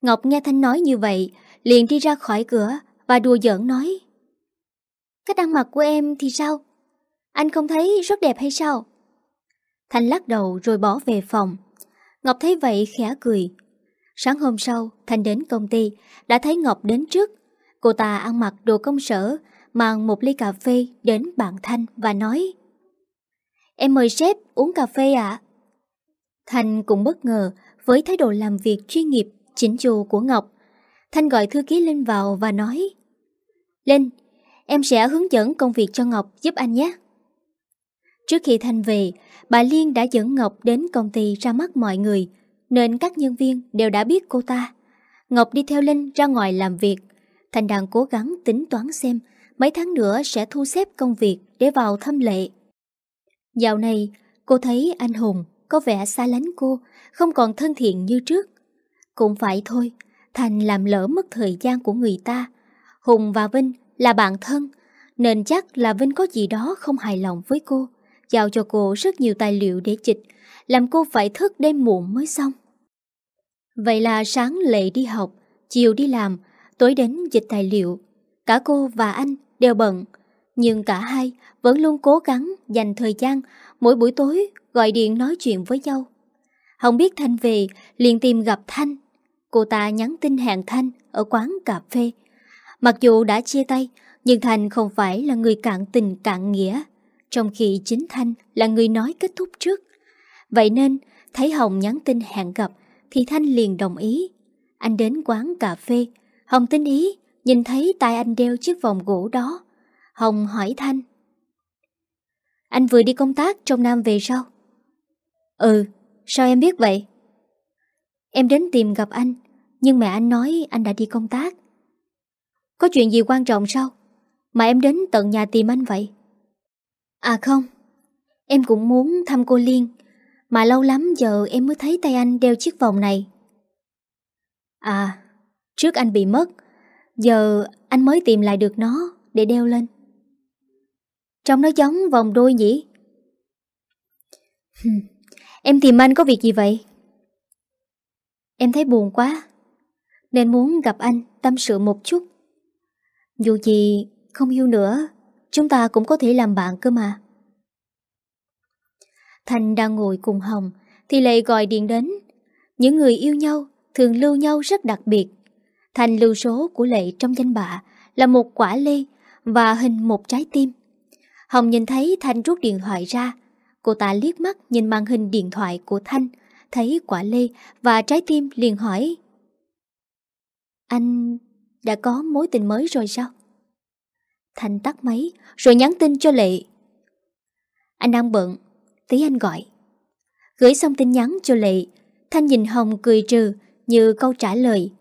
Speaker 1: Ngọc nghe Thanh nói như vậy, liền đi ra khỏi cửa và đùa giỡn nói Cách ăn mặc của em thì sao? Anh không thấy rất đẹp hay sao? Thanh lắc đầu rồi bỏ về phòng. Ngọc thấy vậy khẽ cười, Sáng hôm sau, Thanh đến công ty, đã thấy Ngọc đến trước. Cô ta ăn mặc đồ công sở, mang một ly cà phê đến bạn Thanh và nói Em mời sếp uống cà phê ạ. Thanh cũng bất ngờ với thái độ làm việc chuyên nghiệp, chỉnh chu của Ngọc. Thanh gọi thư ký Linh vào và nói Linh, em sẽ hướng dẫn công việc cho Ngọc giúp anh nhé. Trước khi Thanh về, bà Liên đã dẫn Ngọc đến công ty ra mắt mọi người nên các nhân viên đều đã biết cô ta. Ngọc đi theo Linh ra ngoài làm việc. Thành đang cố gắng tính toán xem mấy tháng nữa sẽ thu xếp công việc để vào thăm lệ. Dạo này, cô thấy anh Hùng có vẻ xa lánh cô, không còn thân thiện như trước. Cũng phải thôi, Thành làm lỡ mất thời gian của người ta. Hùng và Vinh là bạn thân, nên chắc là Vinh có gì đó không hài lòng với cô. Giao cho cô rất nhiều tài liệu để chịch, làm cô phải thức đêm muộn mới xong. Vậy là sáng Lệ đi học, chiều đi làm, tối đến dịch tài liệu. Cả cô và anh đều bận, nhưng cả hai vẫn luôn cố gắng dành thời gian mỗi buổi tối gọi điện nói chuyện với nhau. Không biết Thanh về, liền tìm gặp Thanh. Cô ta nhắn tin hẹn Thanh ở quán cà phê. Mặc dù đã chia tay, nhưng Thanh không phải là người cạn tình cạn nghĩa, trong khi chính Thanh là người nói kết thúc trước. Vậy nên, thấy Hồng nhắn tin hẹn gặp, thì Thanh liền đồng ý. Anh đến quán cà phê, Hồng tin ý, nhìn thấy tay anh đeo chiếc vòng gỗ đó. Hồng hỏi Thanh. Anh vừa đi công tác trong Nam về sao? Ừ, sao em biết vậy? Em đến tìm gặp anh, nhưng mẹ anh nói anh đã đi công tác. Có chuyện gì quan trọng sao? Mà em đến tận nhà tìm anh vậy? À không, em cũng muốn thăm cô Liên mà lâu lắm giờ em mới thấy tay anh đeo chiếc vòng này À Trước anh bị mất Giờ anh mới tìm lại được nó Để đeo lên Trông nó giống vòng đôi nhỉ Em tìm anh có việc gì vậy Em thấy buồn quá Nên muốn gặp anh tâm sự một chút Dù gì không yêu nữa Chúng ta cũng có thể làm bạn cơ mà Thành đang ngồi cùng Hồng Thì Lệ gọi điện đến Những người yêu nhau thường lưu nhau rất đặc biệt Thành lưu số của Lệ trong danh bạ Là một quả lê Và hình một trái tim Hồng nhìn thấy Thanh rút điện thoại ra Cô ta liếc mắt nhìn màn hình điện thoại của Thanh Thấy quả lê và trái tim liền hỏi Anh đã có mối tình mới rồi sao? Thanh tắt máy rồi nhắn tin cho Lệ Anh đang bận Tí Anh gọi. Gửi xong tin nhắn cho Lệ, Thanh nhìn Hồng cười trừ như câu trả lời.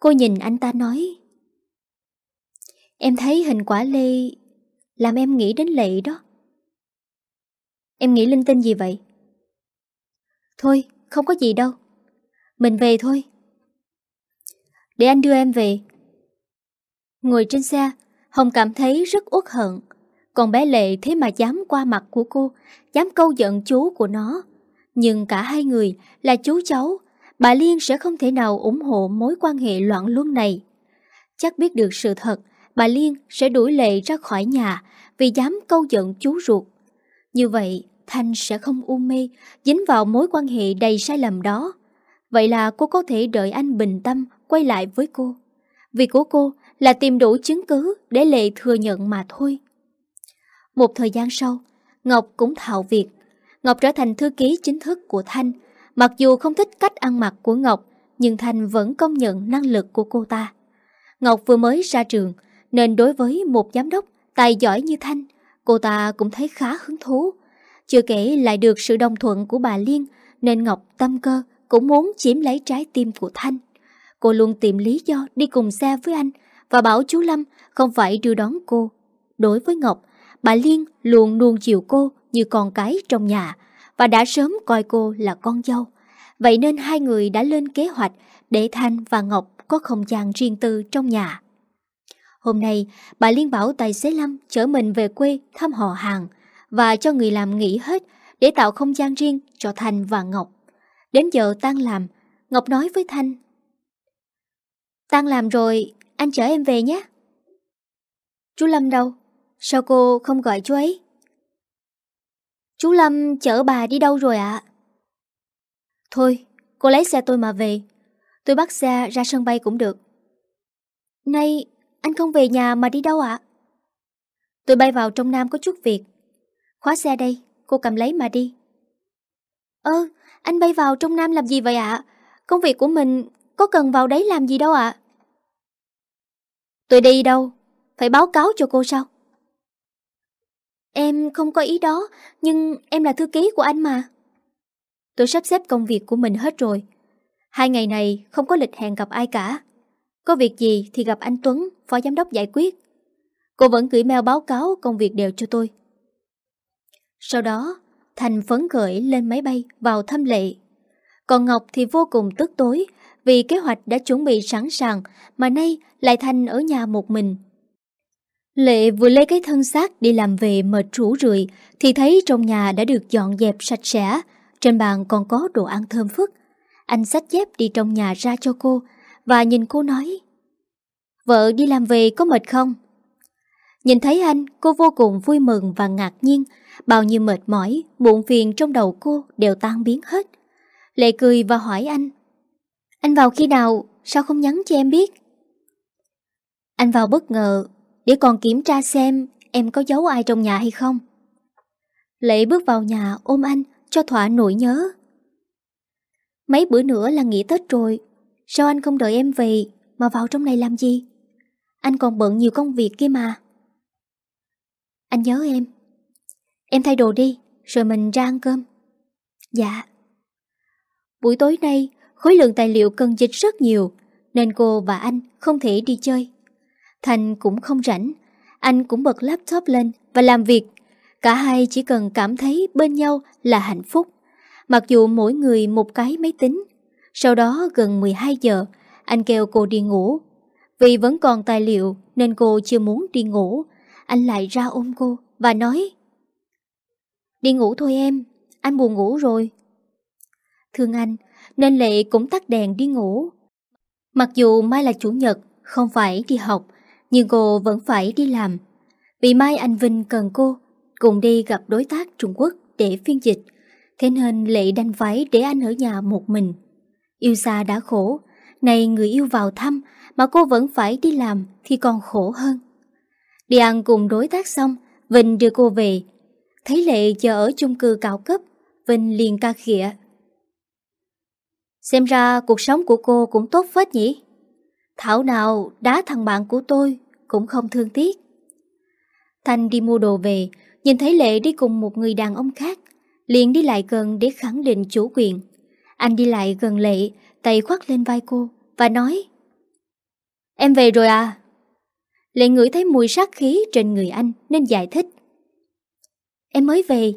Speaker 1: Cô nhìn anh ta nói. Em thấy hình quả lê làm em nghĩ đến Lệ đó. Em nghĩ linh tinh gì vậy? Thôi, không có gì đâu. Mình về thôi. Để anh đưa em về. Ngồi trên xe, Hồng cảm thấy rất uất hận còn bé Lệ thế mà dám qua mặt của cô, dám câu giận chú của nó. Nhưng cả hai người là chú cháu, bà Liên sẽ không thể nào ủng hộ mối quan hệ loạn luân này. Chắc biết được sự thật, bà Liên sẽ đuổi Lệ ra khỏi nhà vì dám câu giận chú ruột. Như vậy, Thanh sẽ không u mê, dính vào mối quan hệ đầy sai lầm đó. Vậy là cô có thể đợi anh bình tâm quay lại với cô. Việc của cô là tìm đủ chứng cứ để Lệ thừa nhận mà thôi. Một thời gian sau, Ngọc cũng thạo việc. Ngọc trở thành thư ký chính thức của Thanh. Mặc dù không thích cách ăn mặc của Ngọc, nhưng Thanh vẫn công nhận năng lực của cô ta. Ngọc vừa mới ra trường, nên đối với một giám đốc tài giỏi như Thanh, cô ta cũng thấy khá hứng thú. Chưa kể lại được sự đồng thuận của bà Liên, nên Ngọc tâm cơ cũng muốn chiếm lấy trái tim của Thanh. Cô luôn tìm lý do đi cùng xe với anh và bảo chú Lâm không phải đưa đón cô. Đối với Ngọc, bà Liên luôn nuông chiều cô như con cái trong nhà và đã sớm coi cô là con dâu. Vậy nên hai người đã lên kế hoạch để Thanh và Ngọc có không gian riêng tư trong nhà. Hôm nay, bà Liên bảo tài xế Lâm chở mình về quê thăm họ hàng và cho người làm nghỉ hết để tạo không gian riêng cho Thanh và Ngọc. Đến giờ tan làm, Ngọc nói với Thanh. Tan làm rồi, anh chở em về nhé. Chú Lâm đâu? Sao cô không gọi chú ấy? Chú Lâm chở bà đi đâu rồi ạ? Thôi, cô lấy xe tôi mà về. Tôi bắt xe ra sân bay cũng được. Nay, anh không về nhà mà đi đâu ạ? Tôi bay vào trong Nam có chút việc. Khóa xe đây, cô cầm lấy mà đi. Ơ, anh bay vào trong Nam làm gì vậy ạ? Công việc của mình có cần vào đấy làm gì đâu ạ? Tôi đi đâu? Phải báo cáo cho cô sao? Em không có ý đó, nhưng em là thư ký của anh mà. Tôi sắp xếp công việc của mình hết rồi. Hai ngày này không có lịch hẹn gặp ai cả. Có việc gì thì gặp anh Tuấn, phó giám đốc giải quyết. Cô vẫn gửi mail báo cáo công việc đều cho tôi. Sau đó, Thành phấn khởi lên máy bay vào thăm lệ. Còn Ngọc thì vô cùng tức tối vì kế hoạch đã chuẩn bị sẵn sàng mà nay lại Thành ở nhà một mình. Lệ vừa lấy cái thân xác đi làm về mệt rủ rượi thì thấy trong nhà đã được dọn dẹp sạch sẽ, trên bàn còn có đồ ăn thơm phức. Anh xách dép đi trong nhà ra cho cô và nhìn cô nói Vợ đi làm về có mệt không? Nhìn thấy anh, cô vô cùng vui mừng và ngạc nhiên. Bao nhiêu mệt mỏi, muộn phiền trong đầu cô đều tan biến hết. Lệ cười và hỏi anh Anh vào khi nào? Sao không nhắn cho em biết? Anh vào bất ngờ để còn kiểm tra xem em có giấu ai trong nhà hay không. Lệ bước vào nhà ôm anh cho thỏa nỗi nhớ. Mấy bữa nữa là nghỉ Tết rồi, sao anh không đợi em về mà vào trong này làm gì? Anh còn bận nhiều công việc kia mà. Anh nhớ em. Em thay đồ đi, rồi mình ra ăn cơm. Dạ. Buổi tối nay, khối lượng tài liệu cần dịch rất nhiều, nên cô và anh không thể đi chơi. Thành cũng không rảnh. Anh cũng bật laptop lên và làm việc. Cả hai chỉ cần cảm thấy bên nhau là hạnh phúc. Mặc dù mỗi người một cái máy tính. Sau đó gần 12 giờ, anh kêu cô đi ngủ. Vì vẫn còn tài liệu nên cô chưa muốn đi ngủ. Anh lại ra ôm cô và nói Đi ngủ thôi em, anh buồn ngủ rồi. Thương anh, nên Lệ cũng tắt đèn đi ngủ. Mặc dù mai là chủ nhật, không phải đi học, nhưng cô vẫn phải đi làm. Vì mai anh Vinh cần cô, cùng đi gặp đối tác Trung Quốc để phiên dịch. Thế nên Lệ đanh phải để anh ở nhà một mình. Yêu xa đã khổ, nay người yêu vào thăm mà cô vẫn phải đi làm thì còn khổ hơn. Đi ăn cùng đối tác xong, Vinh đưa cô về. Thấy Lệ chờ ở chung cư cao cấp, Vinh liền ca khịa. Xem ra cuộc sống của cô cũng tốt phết nhỉ? Thảo nào đá thằng bạn của tôi cũng không thương tiếc. Thanh đi mua đồ về, nhìn thấy Lệ đi cùng một người đàn ông khác, liền đi lại gần để khẳng định chủ quyền. Anh đi lại gần Lệ, tay khoác lên vai cô và nói Em về rồi à? Lệ ngửi thấy mùi sát khí trên người anh nên giải thích. Em mới về,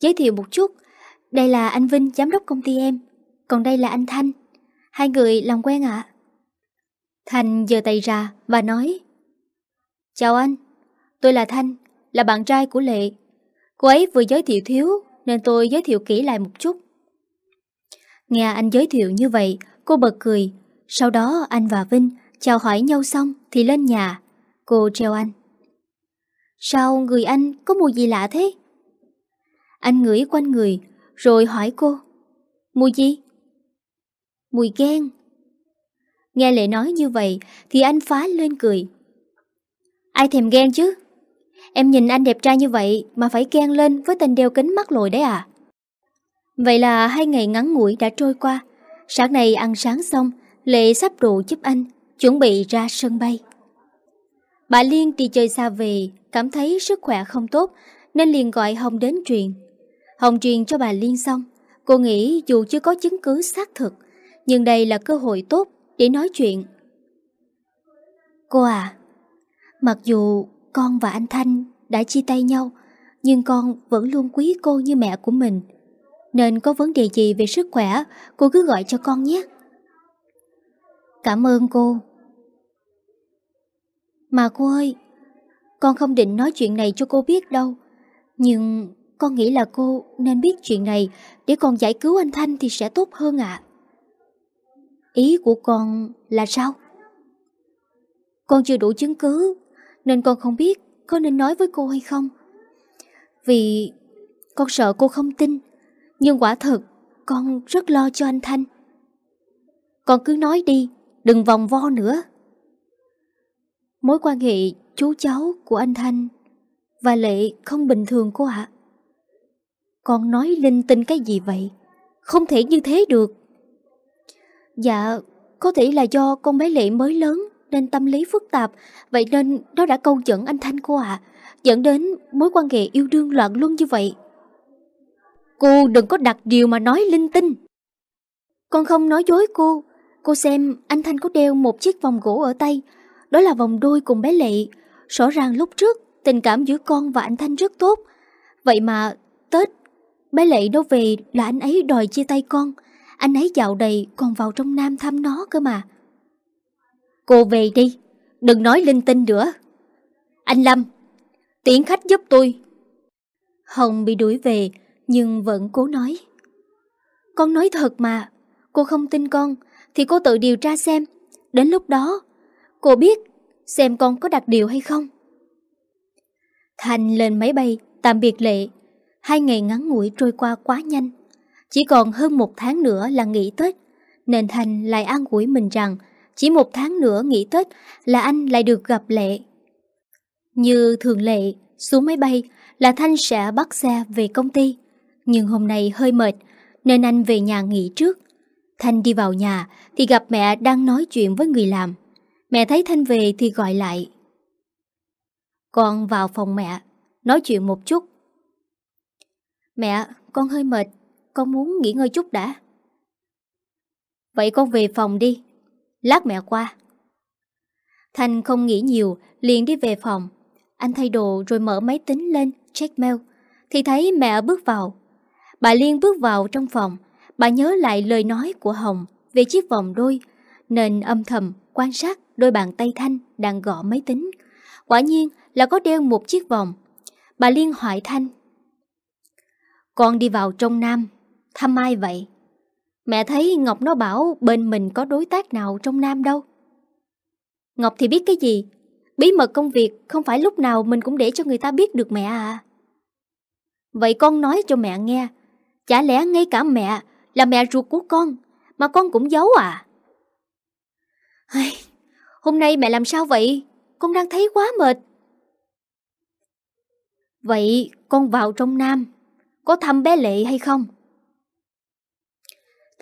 Speaker 1: giới thiệu một chút. Đây là anh Vinh, giám đốc công ty em. Còn đây là anh Thanh. Hai người làm quen ạ. À? Thanh giơ tay ra và nói Chào anh, tôi là Thanh, là bạn trai của Lệ. Cô ấy vừa giới thiệu Thiếu nên tôi giới thiệu kỹ lại một chút. Nghe anh giới thiệu như vậy, cô bật cười. Sau đó anh và Vinh chào hỏi nhau xong thì lên nhà. Cô treo anh. Sao người anh có mùi gì lạ thế? Anh ngửi quanh người rồi hỏi cô. Mùi gì? Mùi ghen. Nghe Lệ nói như vậy thì anh phá lên cười. Ai thèm ghen chứ? Em nhìn anh đẹp trai như vậy mà phải ghen lên với tên đeo kính mắt lồi đấy à? Vậy là hai ngày ngắn ngủi đã trôi qua. Sáng nay ăn sáng xong, Lệ sắp đồ giúp anh, chuẩn bị ra sân bay. Bà Liên đi chơi xa về, cảm thấy sức khỏe không tốt nên liền gọi Hồng đến truyền. Hồng truyền cho bà Liên xong, cô nghĩ dù chưa có chứng cứ xác thực, nhưng đây là cơ hội tốt để nói chuyện. Cô à, mặc dù con và anh Thanh đã chia tay nhau, nhưng con vẫn luôn quý cô như mẹ của mình. Nên có vấn đề gì về sức khỏe, cô cứ gọi cho con nhé. Cảm ơn cô. Mà cô ơi, con không định nói chuyện này cho cô biết đâu. Nhưng con nghĩ là cô nên biết chuyện này để con giải cứu anh Thanh thì sẽ tốt hơn ạ. À. Ý của con là sao? Con chưa đủ chứng cứ, nên con không biết có nên nói với cô hay không. Vì con sợ cô không tin, nhưng quả thật con rất lo cho anh Thanh. Con cứ nói đi, đừng vòng vo nữa. Mối quan hệ chú cháu của anh Thanh và Lệ không bình thường cô ạ. Con nói linh tinh cái gì vậy? Không thể như thế được. Dạ, có thể là do con bé Lệ mới lớn nên tâm lý phức tạp, vậy nên nó đã câu dẫn anh Thanh cô ạ, dẫn đến mối quan hệ yêu đương loạn luân như vậy. Cô đừng có đặt điều mà nói linh tinh. Con không nói dối cô, cô xem anh Thanh có đeo một chiếc vòng gỗ ở tay, đó là vòng đôi cùng bé Lệ. Rõ ràng lúc trước tình cảm giữa con và anh Thanh rất tốt, vậy mà Tết bé Lệ đâu về là anh ấy đòi chia tay con. Anh ấy dạo đầy, còn vào trong Nam thăm nó cơ mà Cô về đi Đừng nói linh tinh nữa Anh Lâm Tiễn khách giúp tôi Hồng bị đuổi về Nhưng vẫn cố nói Con nói thật mà Cô không tin con Thì cô tự điều tra xem Đến lúc đó Cô biết Xem con có đặt điều hay không Thành lên máy bay Tạm biệt Lệ Hai ngày ngắn ngủi trôi qua quá nhanh chỉ còn hơn một tháng nữa là nghỉ Tết, nên Thành lại an ủi mình rằng chỉ một tháng nữa nghỉ Tết là anh lại được gặp Lệ. Như thường lệ, xuống máy bay là Thanh sẽ bắt xe về công ty. Nhưng hôm nay hơi mệt, nên anh về nhà nghỉ trước. Thanh đi vào nhà thì gặp mẹ đang nói chuyện với người làm. Mẹ thấy Thanh về thì gọi lại. Con vào phòng mẹ, nói chuyện một chút. Mẹ, con hơi mệt, con muốn nghỉ ngơi chút đã. Vậy con về phòng đi, lát mẹ qua. Thành không nghĩ nhiều, liền đi về phòng. Anh thay đồ rồi mở máy tính lên, check mail, thì thấy mẹ bước vào. Bà Liên bước vào trong phòng, bà nhớ lại lời nói của Hồng về chiếc vòng đôi, nên âm thầm quan sát đôi bàn tay Thanh đang gõ máy tính. Quả nhiên là có đeo một chiếc vòng. Bà Liên hỏi Thanh. Con đi vào trong Nam, Thăm ai vậy? Mẹ thấy Ngọc nó bảo bên mình có đối tác nào trong Nam đâu. Ngọc thì biết cái gì? Bí mật công việc không phải lúc nào mình cũng để cho người ta biết được mẹ à. Vậy con nói cho mẹ nghe, chả lẽ ngay cả mẹ là mẹ ruột của con mà con cũng giấu à? hôm nay mẹ làm sao vậy? Con đang thấy quá mệt. Vậy con vào trong Nam, có thăm bé Lệ hay không?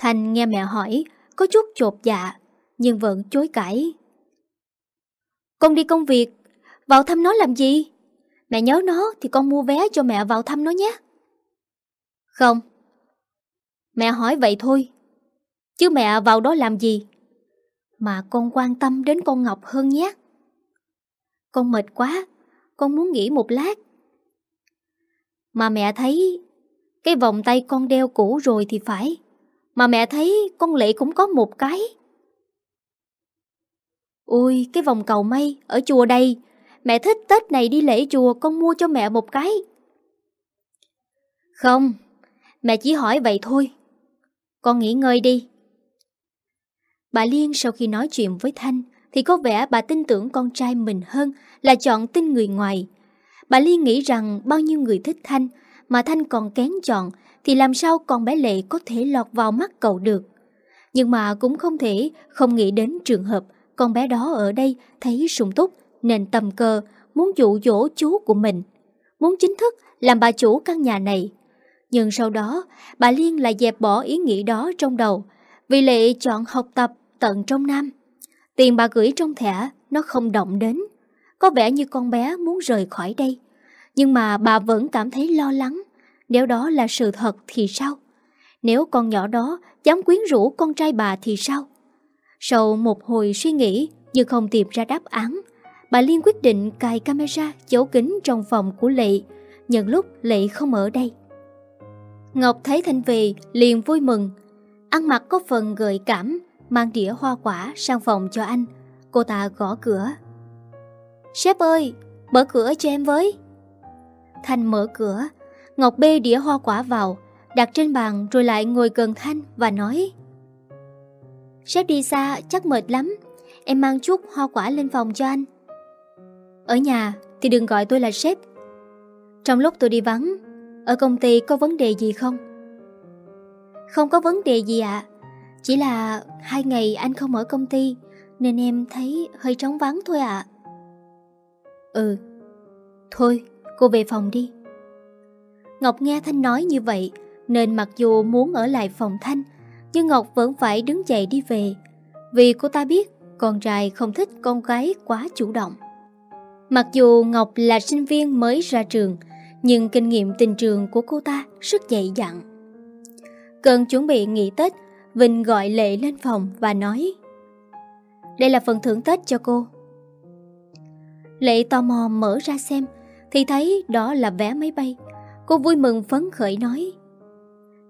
Speaker 1: Thành nghe mẹ hỏi, có chút chột dạ, nhưng vẫn chối cãi. Con đi công việc, vào thăm nó làm gì? Mẹ nhớ nó thì con mua vé cho mẹ vào thăm nó nhé. Không. Mẹ hỏi vậy thôi. Chứ mẹ vào đó làm gì? Mà con quan tâm đến con Ngọc hơn nhé. Con mệt quá, con muốn nghỉ một lát. Mà mẹ thấy cái vòng tay con đeo cũ rồi thì phải. Mà mẹ thấy con Lệ cũng có một cái. Ôi, cái vòng cầu mây ở chùa đây. Mẹ thích Tết này đi lễ chùa con mua cho mẹ một cái. Không, mẹ chỉ hỏi vậy thôi. Con nghỉ ngơi đi. Bà Liên sau khi nói chuyện với Thanh thì có vẻ bà tin tưởng con trai mình hơn là chọn tin người ngoài. Bà Liên nghĩ rằng bao nhiêu người thích Thanh mà Thanh còn kén chọn thì làm sao con bé Lệ có thể lọt vào mắt cậu được. Nhưng mà cũng không thể không nghĩ đến trường hợp con bé đó ở đây thấy sung túc nên tầm cơ muốn dụ dỗ chú của mình, muốn chính thức làm bà chủ căn nhà này. Nhưng sau đó, bà Liên lại dẹp bỏ ý nghĩ đó trong đầu, vì Lệ chọn học tập tận trong Nam. Tiền bà gửi trong thẻ nó không động đến, có vẻ như con bé muốn rời khỏi đây. Nhưng mà bà vẫn cảm thấy lo lắng nếu đó là sự thật thì sao? Nếu con nhỏ đó dám quyến rũ con trai bà thì sao? Sau một hồi suy nghĩ nhưng không tìm ra đáp án, bà Liên quyết định cài camera giấu kính trong phòng của Lệ, nhận lúc Lệ không ở đây. Ngọc thấy Thanh về liền vui mừng, ăn mặc có phần gợi cảm, mang đĩa hoa quả sang phòng cho anh. Cô ta gõ cửa. Sếp ơi, mở cửa cho em với. Thanh mở cửa, Ngọc bê đĩa hoa quả vào, đặt trên bàn rồi lại ngồi gần Thanh và nói Sếp đi xa chắc mệt lắm, em mang chút hoa quả lên phòng cho anh. Ở nhà thì đừng gọi tôi là sếp. Trong lúc tôi đi vắng, ở công ty có vấn đề gì không? Không có vấn đề gì ạ, chỉ là hai ngày anh không ở công ty nên em thấy hơi trống vắng thôi ạ. Ừ, thôi cô về phòng đi. Ngọc nghe Thanh nói như vậy, nên mặc dù muốn ở lại phòng Thanh, nhưng Ngọc vẫn phải đứng dậy đi về. Vì cô ta biết con trai không thích con gái quá chủ động. Mặc dù Ngọc là sinh viên mới ra trường, nhưng kinh nghiệm tình trường của cô ta rất dày dặn. Cần chuẩn bị nghỉ Tết, Vinh gọi Lệ lên phòng và nói Đây là phần thưởng Tết cho cô. Lệ tò mò mở ra xem, thì thấy đó là vé máy bay. Cô vui mừng phấn khởi nói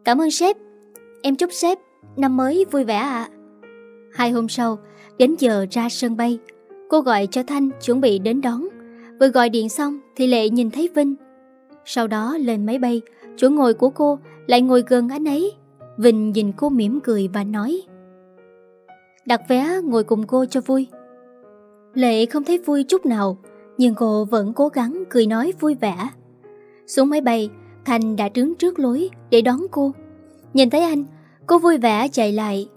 Speaker 1: Cảm ơn sếp Em chúc sếp năm mới vui vẻ ạ Hai hôm sau Đến giờ ra sân bay Cô gọi cho Thanh chuẩn bị đến đón Vừa gọi điện xong thì Lệ nhìn thấy Vinh Sau đó lên máy bay Chỗ ngồi của cô lại ngồi gần anh ấy Vinh nhìn cô mỉm cười và nói Đặt vé ngồi cùng cô cho vui Lệ không thấy vui chút nào Nhưng cô vẫn cố gắng cười nói vui vẻ xuống máy bay, Thành đã đứng trước lối để đón cô. Nhìn thấy anh, cô vui vẻ chạy lại.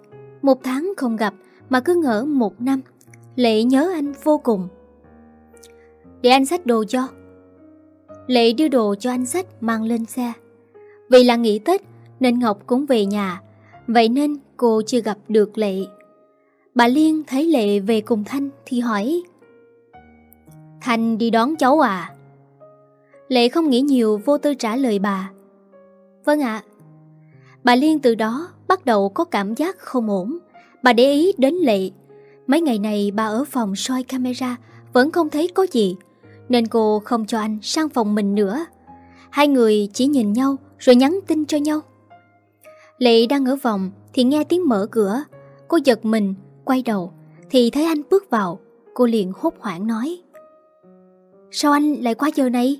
Speaker 1: Một tháng không gặp mà cứ ngỡ một năm. Lệ nhớ anh vô cùng. Để anh xách đồ cho. Lệ đưa đồ cho anh sách mang lên xe. Vì là nghỉ Tết nên Ngọc cũng về nhà, vậy nên cô chưa gặp được Lệ. Bà Liên thấy Lệ về cùng Thanh thì hỏi Thanh đi đón cháu à? Lệ không nghĩ nhiều vô tư trả lời bà Vâng ạ Bà Liên từ đó bắt đầu có cảm giác không ổn Bà để ý đến Lệ Mấy ngày này bà ở phòng soi camera Vẫn không thấy có gì Nên cô không cho anh sang phòng mình nữa Hai người chỉ nhìn nhau Rồi nhắn tin cho nhau Lệ đang ở phòng Thì nghe tiếng mở cửa Cô giật mình, quay đầu Thì thấy anh bước vào Cô liền hốt hoảng nói Sao anh lại qua giờ này?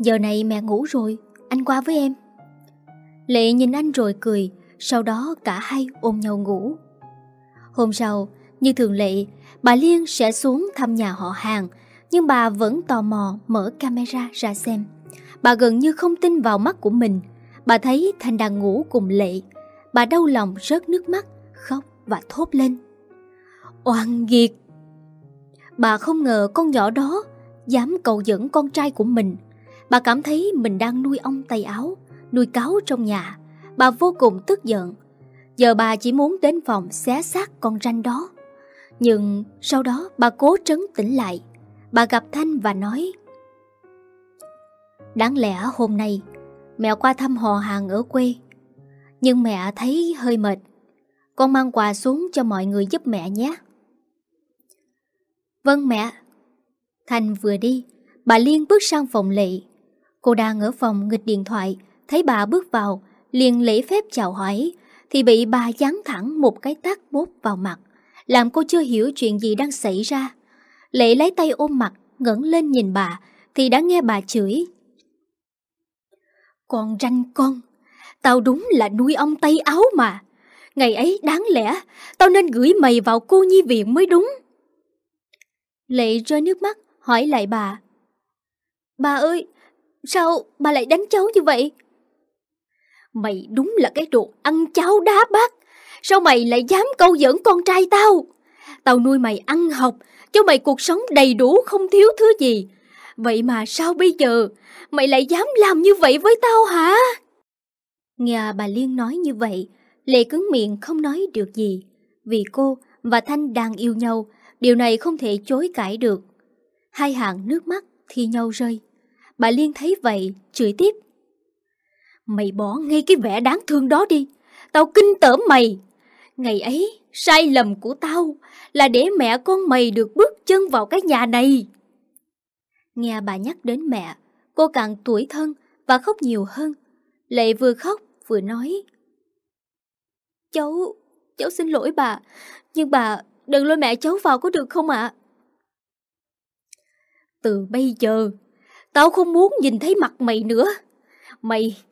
Speaker 1: Giờ này mẹ ngủ rồi, anh qua với em. Lệ nhìn anh rồi cười, sau đó cả hai ôm nhau ngủ. Hôm sau, như thường lệ, bà Liên sẽ xuống thăm nhà họ hàng, nhưng bà vẫn tò mò mở camera ra xem. Bà gần như không tin vào mắt của mình. Bà thấy Thành đang ngủ cùng Lệ. Bà đau lòng rớt nước mắt, khóc và thốt lên. Oan nghiệt! Bà không ngờ con nhỏ đó dám cầu dẫn con trai của mình Bà cảm thấy mình đang nuôi ong tay áo, nuôi cáo trong nhà. Bà vô cùng tức giận. Giờ bà chỉ muốn đến phòng xé xác con ranh đó. Nhưng sau đó bà cố trấn tĩnh lại. Bà gặp Thanh và nói Đáng lẽ hôm nay mẹ qua thăm họ hàng ở quê. Nhưng mẹ thấy hơi mệt. Con mang quà xuống cho mọi người giúp mẹ nhé. Vâng mẹ. Thành vừa đi, bà Liên bước sang phòng lệ. Cô đang ở phòng nghịch điện thoại, thấy bà bước vào, liền lễ phép chào hỏi, thì bị bà giáng thẳng một cái tát bốt vào mặt, làm cô chưa hiểu chuyện gì đang xảy ra. Lệ lấy tay ôm mặt, ngẩng lên nhìn bà, thì đã nghe bà chửi. Con ranh con, tao đúng là nuôi ông tay áo mà. Ngày ấy đáng lẽ tao nên gửi mày vào cô nhi viện mới đúng. Lệ rơi nước mắt, hỏi lại bà. Bà ơi, Sao bà lại đánh cháu như vậy? Mày đúng là cái đồ ăn cháo đá bát. Sao mày lại dám câu dẫn con trai tao? Tao nuôi mày ăn học, cho mày cuộc sống đầy đủ không thiếu thứ gì. Vậy mà sao bây giờ mày lại dám làm như vậy với tao hả? Nghe bà Liên nói như vậy, Lệ cứng miệng không nói được gì. Vì cô và Thanh đang yêu nhau, điều này không thể chối cãi được. Hai hàng nước mắt thi nhau rơi. Bà Liên thấy vậy, chửi tiếp. Mày bỏ ngay cái vẻ đáng thương đó đi. Tao kinh tởm mày. Ngày ấy, sai lầm của tao là để mẹ con mày được bước chân vào cái nhà này. Nghe bà nhắc đến mẹ, cô càng tuổi thân và khóc nhiều hơn. Lệ vừa khóc vừa nói. Cháu, cháu xin lỗi bà, nhưng bà đừng lôi mẹ cháu vào có được không ạ? Từ bây giờ, Tao không muốn nhìn thấy mặt mày nữa. Mày,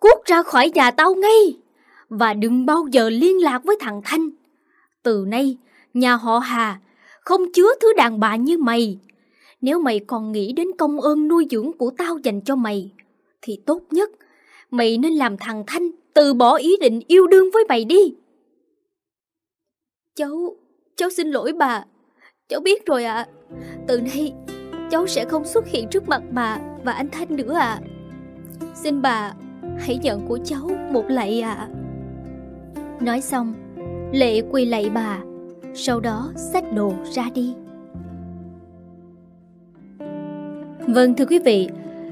Speaker 1: cút ra khỏi nhà tao ngay. Và đừng bao giờ liên lạc với thằng Thanh. Từ nay, nhà họ Hà không chứa thứ đàn bà như mày. Nếu mày còn nghĩ đến công ơn nuôi dưỡng của tao dành cho mày, thì tốt nhất mày nên làm thằng Thanh từ bỏ ý định yêu đương với mày đi. Cháu, cháu xin lỗi bà. Cháu biết rồi ạ. À. Từ nay cháu sẽ không xuất hiện trước mặt bà và anh Thanh nữa ạ. À. Xin bà, hãy nhận của cháu một lạy ạ. À. Nói xong, Lệ quỳ lạy bà, sau đó xách đồ ra đi. Vâng thưa quý vị,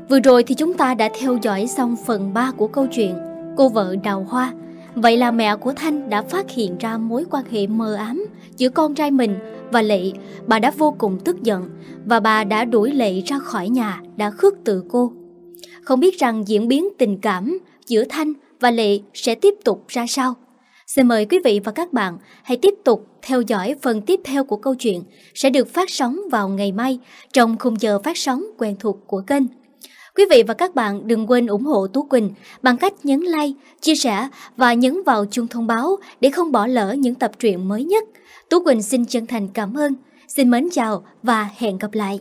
Speaker 1: vừa rồi thì chúng ta đã theo dõi xong phần 3 của câu chuyện Cô vợ đào hoa. Vậy là mẹ của Thanh đã phát hiện ra mối quan hệ mờ ám giữa con trai mình và Lệ, bà đã vô cùng tức giận và bà đã đuổi Lệ ra khỏi nhà, đã khước từ cô. Không biết rằng diễn biến tình cảm giữa Thanh và Lệ sẽ tiếp tục ra sao? Xin mời quý vị và các bạn hãy tiếp tục theo dõi phần tiếp theo của câu chuyện sẽ được phát sóng vào ngày mai trong khung giờ phát sóng quen thuộc của kênh. Quý vị và các bạn đừng quên ủng hộ Tú Quỳnh bằng cách nhấn like, chia sẻ và nhấn vào chuông thông báo để không bỏ lỡ những tập truyện mới nhất – Tú Quỳnh xin chân thành cảm ơn, xin mến chào và hẹn gặp lại.